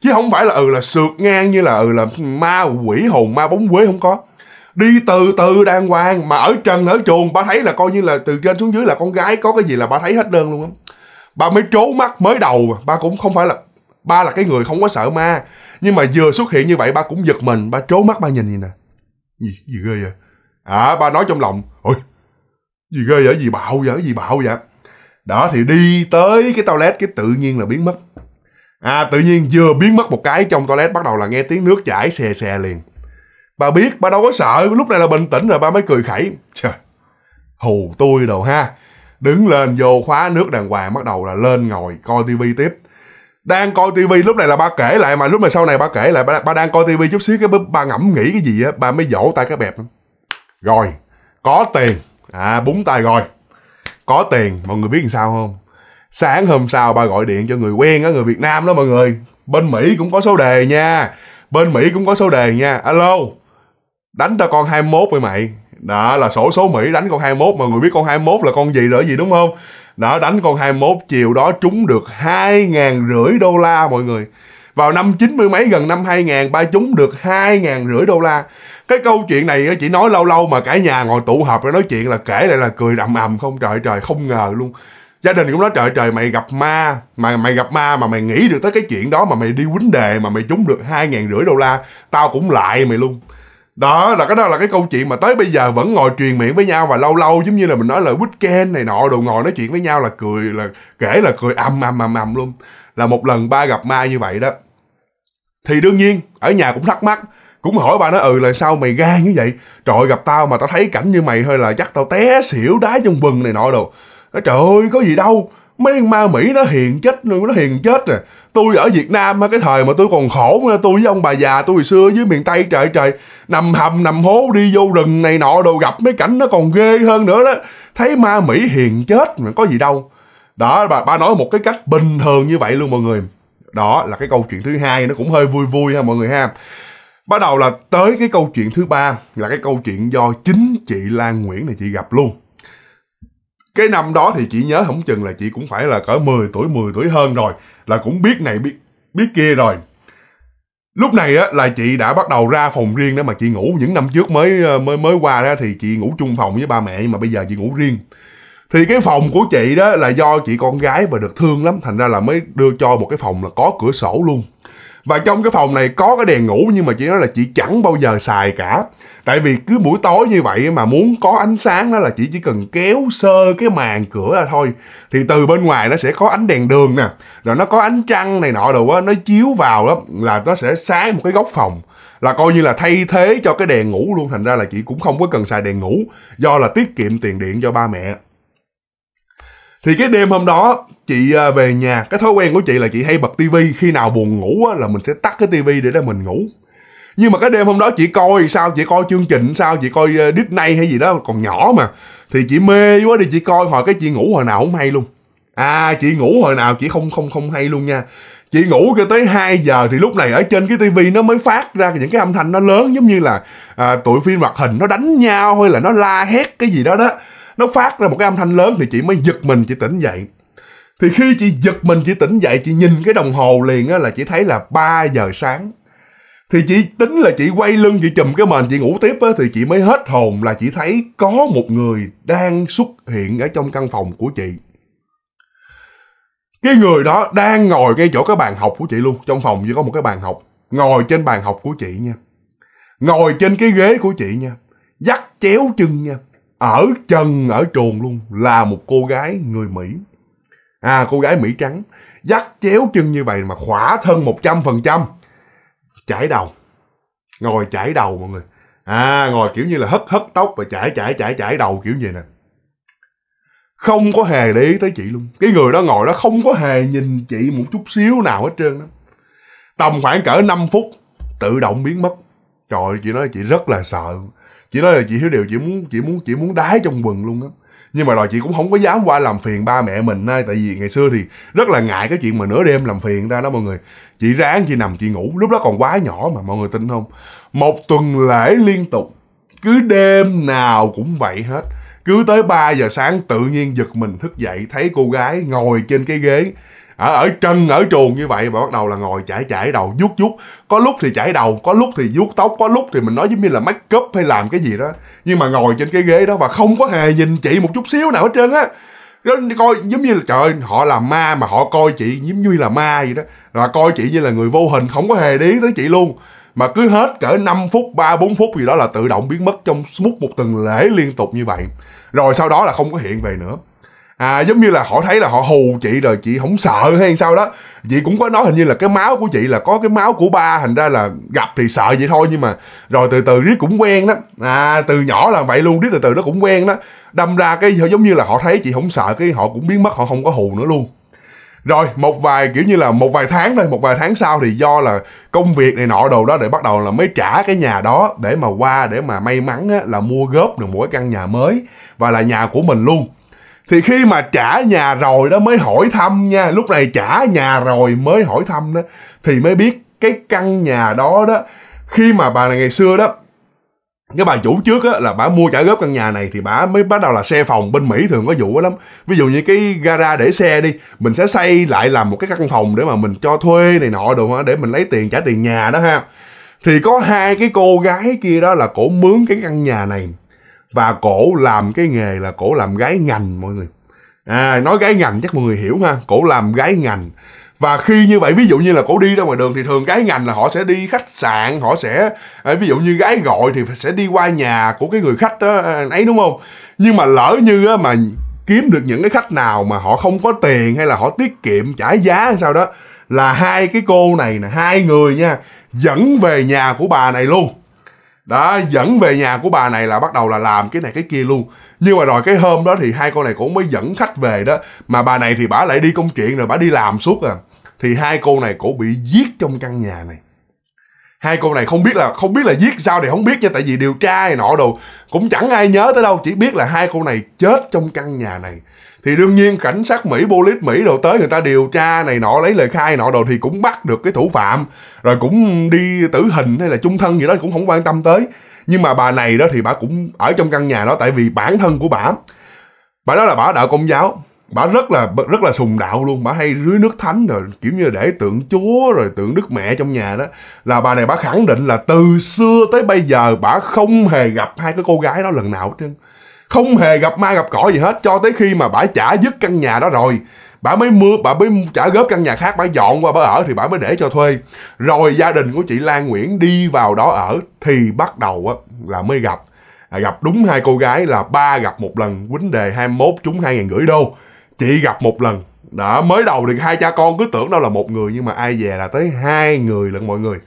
chứ không phải là ừ là sượt ngang như là ừ là ma quỷ hồn ma bóng quế không có đi từ từ đàng hoàng mà ở trần ở chuồng bà thấy là coi như là từ trên xuống dưới là con gái có cái gì là bà thấy hết đơn luôn á bà mới trố mắt mới đầu mà. bà cũng không phải là ba là cái người không có sợ ma nhưng mà vừa xuất hiện như vậy ba cũng giật mình ba trố mắt ba nhìn gì nè gì, gì ghê vậy à ba nói trong lòng ôi gì ghê vậy gì bạo vậy gì bạo vậy đó thì đi tới cái toilet cái tự nhiên là biến mất à tự nhiên vừa biến mất một cái trong toilet bắt đầu là nghe tiếng nước chảy xè xè liền bà biết bà đâu có sợ lúc này là bình tĩnh rồi ba mới cười khẩy trời hù tôi đồ ha đứng lên vô khóa nước đàng hoàng bắt đầu là lên ngồi coi tivi tiếp đang coi tivi lúc này là ba kể lại mà lúc này sau này ba kể lại ba, ba đang coi tivi chút xíu cái ba ngẫm nghĩ cái gì á ba mới vỗ tay cái bẹp rồi có tiền à búng tay rồi có tiền mọi người biết làm sao không sáng hôm sau ba gọi điện cho người quen á người việt nam đó mọi người bên mỹ cũng có số đề nha bên mỹ cũng có số đề nha alo đánh cho con 21 vậy mày đó là sổ số Mỹ đánh con 21 mà người biết con 21 là con gì nữa gì đúng không đó đánh con 21 chiều đó trúng được 2 ngàn rưỡi đô la mọi người vào năm 90 mấy gần năm 2000 ba trúng được 2 ngàn rưỡi đô la cái câu chuyện này chỉ nói lâu lâu mà cả nhà ngồi tụ họp để nói chuyện là kể lại là cười đầm ầm không trời trời không ngờ luôn gia đình cũng nói trời trời mày gặp ma mà mày gặp ma mà mày nghĩ được tới cái chuyện đó mà mày đi quýnh đề mà mày trúng được hai ngàn rưỡi đô la tao cũng lại mày luôn đó là cái đó là cái câu chuyện mà tới bây giờ vẫn ngồi truyền miệng với nhau và lâu lâu giống như là mình nói là weekend này nọ đồ ngồi nói chuyện với nhau là cười là kể là cười ầm ầm ầm ầm luôn là một lần ba gặp mai như vậy đó thì đương nhiên ở nhà cũng thắc mắc cũng hỏi ba nó ừ là sao mày gan như vậy trời gặp tao mà tao thấy cảnh như mày hơi là chắc tao té xỉu đá trong bừng này nọ đồ nói trời ơi có gì đâu mấy ma mỹ nó hiền chết luôn nó hiền chết rồi tôi ở Việt Nam cái thời mà tôi còn khổ tôi với ông bà già tôi hồi xưa dưới miền Tây trời trời nằm hầm nằm hố đi vô rừng này nọ đồ gặp mấy cảnh nó còn ghê hơn nữa đó thấy ma Mỹ hiền chết mà có gì đâu đó bà ba nói một cái cách bình thường như vậy luôn mọi người đó là cái câu chuyện thứ hai nó cũng hơi vui vui ha mọi người ha bắt đầu là tới cái câu chuyện thứ ba là cái câu chuyện do chính chị Lan Nguyễn này chị gặp luôn cái năm đó thì chị nhớ không chừng là chị cũng phải là cỡ 10 tuổi 10 tuổi hơn rồi là cũng biết này biết biết kia rồi lúc này á là chị đã bắt đầu ra phòng riêng để mà chị ngủ những năm trước mới ờ, mới mới qua đó thì chị ngủ chung phòng với ba mẹ mà bây giờ chị ngủ riêng thì cái phòng của chị đó là do chị con gái và được thương lắm thành ra là mới đưa cho một cái phòng là có cửa sổ luôn và trong cái phòng này có cái đèn ngủ nhưng mà chị nói là chị chẳng bao giờ xài cả tại vì cứ buổi tối như vậy mà muốn có ánh sáng đó là chị chỉ cần kéo sơ cái màn cửa ra thôi thì từ bên ngoài nó sẽ có ánh đèn đường nè rồi nó có ánh trăng này nọ đồ á nó chiếu vào đó là nó sẽ sáng một cái góc phòng là coi như là thay thế cho cái đèn ngủ luôn thành ra là chị cũng không có cần xài đèn ngủ do là tiết kiệm tiền điện cho ba mẹ thì cái đêm hôm đó chị à, về nhà cái thói quen của chị là chị hay bật tivi khi nào buồn ngủ á, là mình sẽ tắt cái tivi để để mình ngủ nhưng mà cái đêm hôm đó chị coi sao chị coi chương trình sao chị coi à, Disney hay gì đó còn nhỏ mà thì chị mê quá đi chị coi hồi cái chị ngủ hồi nào không hay luôn à chị ngủ hồi nào chị không không không hay luôn nha chị ngủ cho tới 2 giờ thì lúc này ở trên cái tivi nó mới phát ra những cái âm thanh nó lớn giống như là à, tụi phim hoạt hình nó đánh nhau hay là nó la hét cái gì đó đó nó phát ra một cái âm thanh lớn thì chị mới giật mình chị tỉnh dậy thì khi chị giật mình chị tỉnh dậy chị nhìn cái đồng hồ liền á là chị thấy là 3 giờ sáng thì chị tính là chị quay lưng chị chùm cái mền chị ngủ tiếp á thì chị mới hết hồn là chị thấy có một người đang xuất hiện ở trong căn phòng của chị cái người đó đang ngồi ngay chỗ cái bàn học của chị luôn trong phòng chỉ có một cái bàn học ngồi trên bàn học của chị nha ngồi trên cái ghế của chị nha dắt chéo chân nha ở chân ở trồn luôn là một cô gái người mỹ à cô gái mỹ trắng dắt chéo chân như vậy mà khỏa thân một trăm phần trăm chải đầu ngồi chảy đầu mọi người à ngồi kiểu như là hất hất tóc và chảy chảy chảy chảy đầu kiểu vậy nè không có hề để ý tới chị luôn cái người đó ngồi đó không có hề nhìn chị một chút xíu nào hết trơn đó tầm khoảng cỡ 5 phút tự động biến mất trời chị nói chị rất là sợ chị nói là chị hiểu điều chị muốn chị muốn chị muốn đái trong quần luôn á nhưng mà rồi chị cũng không có dám qua làm phiền ba mẹ mình nay tại vì ngày xưa thì rất là ngại cái chuyện mà nửa đêm làm phiền ta đó mọi người chị ráng chị nằm chị ngủ lúc đó còn quá nhỏ mà mọi người tin không một tuần lễ liên tục cứ đêm nào cũng vậy hết cứ tới 3 giờ sáng tự nhiên giật mình thức dậy thấy cô gái ngồi trên cái ghế ở ở chân ở chuồng như vậy mà bắt đầu là ngồi chải chải đầu vuốt vuốt có lúc thì chải đầu có lúc thì vuốt tóc có lúc thì mình nói giống như là make up hay làm cái gì đó nhưng mà ngồi trên cái ghế đó và không có hề nhìn chị một chút xíu nào hết trơn á đó coi giống như là trời ơi họ là ma mà họ coi chị giống như là ma vậy đó là coi chị như là người vô hình không có hề để tới chị luôn mà cứ hết cỡ 5 phút 3 4 phút gì đó là tự động biến mất trong suốt một tuần lễ liên tục như vậy rồi sau đó là không có hiện về nữa à, giống như là họ thấy là họ hù chị rồi chị không sợ hay sao đó chị cũng có nói hình như là cái máu của chị là có cái máu của ba thành ra là gặp thì sợ vậy thôi nhưng mà rồi từ từ riết cũng quen đó à từ nhỏ là vậy luôn riết từ từ nó cũng quen đó đâm ra cái giống như là họ thấy chị không sợ cái họ cũng biến mất họ không có hù nữa luôn rồi một vài kiểu như là một vài tháng thôi một vài tháng sau thì do là công việc này nọ đồ đó để bắt đầu là mới trả cái nhà đó để mà qua để mà may mắn á, là mua góp được một cái căn nhà mới và là nhà của mình luôn thì khi mà trả nhà rồi đó mới hỏi thăm nha lúc này trả nhà rồi mới hỏi thăm đó thì mới biết cái căn nhà đó đó khi mà bà này ngày xưa đó cái bà chủ trước á là bà mua trả góp căn nhà này thì bà mới bắt đầu là xe phòng bên mỹ thường có vụ lắm ví dụ như cái gara để xe đi mình sẽ xây lại làm một cái căn phòng để mà mình cho thuê này nọ đồ để mình lấy tiền trả tiền nhà đó ha thì có hai cái cô gái kia đó là cổ mướn cái căn nhà này và cổ làm cái nghề là cổ làm gái ngành mọi người à nói gái ngành chắc mọi người hiểu ha cổ làm gái ngành và khi như vậy ví dụ như là cổ đi ra ngoài đường thì thường gái ngành là họ sẽ đi khách sạn họ sẽ à, ví dụ như gái gọi thì sẽ đi qua nhà của cái người khách đó à, ấy đúng không nhưng mà lỡ như mà kiếm được những cái khách nào mà họ không có tiền hay là họ tiết kiệm trả giá hay sao đó là hai cái cô này nè hai người nha dẫn về nhà của bà này luôn đó dẫn về nhà của bà này là bắt đầu là làm cái này cái kia luôn nhưng mà rồi cái hôm đó thì hai con này cũng mới dẫn khách về đó mà bà này thì bả lại đi công chuyện rồi bả đi làm suốt à thì hai cô này cổ bị giết trong căn nhà này hai cô này không biết là không biết là giết sao thì không biết nha tại vì điều tra này nọ đồ cũng chẳng ai nhớ tới đâu chỉ biết là hai cô này chết trong căn nhà này thì đương nhiên cảnh sát Mỹ, police Mỹ đồ tới người ta điều tra này nọ lấy lời khai nọ đồ thì cũng bắt được cái thủ phạm rồi cũng đi tử hình hay là chung thân gì đó cũng không quan tâm tới nhưng mà bà này đó thì bà cũng ở trong căn nhà đó tại vì bản thân của bà bà đó là bà đạo công giáo bà rất là rất là sùng đạo luôn bà hay rưới nước thánh rồi kiểu như để tượng chúa rồi tượng đức mẹ trong nhà đó là bà này bà khẳng định là từ xưa tới bây giờ bà không hề gặp hai cái cô gái đó lần nào hết trơn không hề gặp ma gặp cỏ gì hết cho tới khi mà bả trả dứt căn nhà đó rồi bà mới mưa bà mới trả góp căn nhà khác bà dọn qua bà ở thì bà mới để cho thuê rồi gia đình của chị Lan Nguyễn đi vào đó ở thì bắt đầu á, là mới gặp à, gặp đúng hai cô gái là ba gặp một lần vấn đề 21 chúng hai ngàn gửi đô chị gặp một lần đã mới đầu thì hai cha con cứ tưởng đâu là một người nhưng mà ai về là tới hai người lận mọi người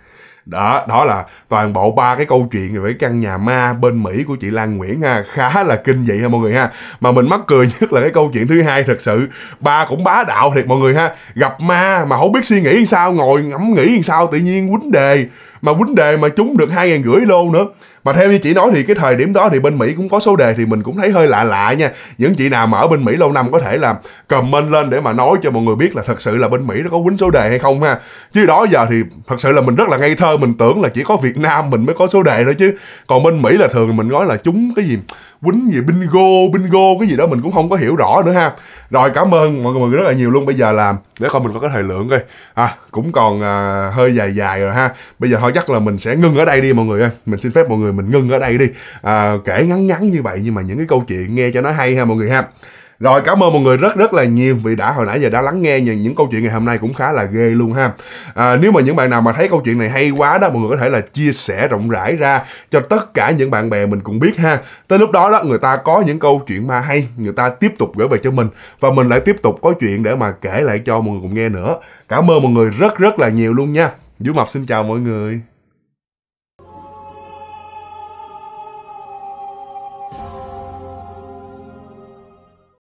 đó đó là toàn bộ ba cái câu chuyện về cái căn nhà ma bên mỹ của chị lan nguyễn ha khá là kinh dị ha mọi người ha mà mình mắc cười nhất là cái câu chuyện thứ hai thật sự ba cũng bá đạo thiệt mọi người ha gặp ma mà không biết suy nghĩ sao ngồi ngẫm nghĩ sao tự nhiên quýnh đề mà quýnh đề mà chúng được hai ngàn rưỡi lô nữa mà theo như chị nói thì cái thời điểm đó thì bên mỹ cũng có số đề thì mình cũng thấy hơi lạ lạ nha những chị nào mà ở bên mỹ lâu năm có thể là comment lên để mà nói cho mọi người biết là thật sự là bên mỹ nó có quýnh số đề hay không ha chứ đó giờ thì thật sự là mình rất là ngây thơ mình tưởng là chỉ có việt nam mình mới có số đề thôi chứ còn bên mỹ là thường mình nói là chúng cái gì quýnh gì bingo bingo cái gì đó mình cũng không có hiểu rõ nữa ha rồi cảm ơn mọi người rất là nhiều luôn bây giờ làm để coi mình có cái thời lượng coi à cũng còn à, hơi dài dài rồi ha bây giờ thôi chắc là mình sẽ ngưng ở đây đi mọi người ơi mình xin phép mọi người mình ngưng ở đây đi à, kể ngắn ngắn như vậy nhưng mà những cái câu chuyện nghe cho nó hay ha mọi người ha rồi cảm ơn mọi người rất rất là nhiều vì đã hồi nãy giờ đã lắng nghe những, những câu chuyện ngày hôm nay cũng khá là ghê luôn ha. À, nếu mà những bạn nào mà thấy câu chuyện này hay quá đó mọi người có thể là chia sẻ rộng rãi ra cho tất cả những bạn bè mình cùng biết ha. Tới lúc đó đó người ta có những câu chuyện ma hay người ta tiếp tục gửi về cho mình và mình lại tiếp tục có chuyện để mà kể lại cho mọi người cùng nghe nữa. Cảm ơn mọi người rất rất là nhiều luôn nha. Vũ Mập xin chào mọi người.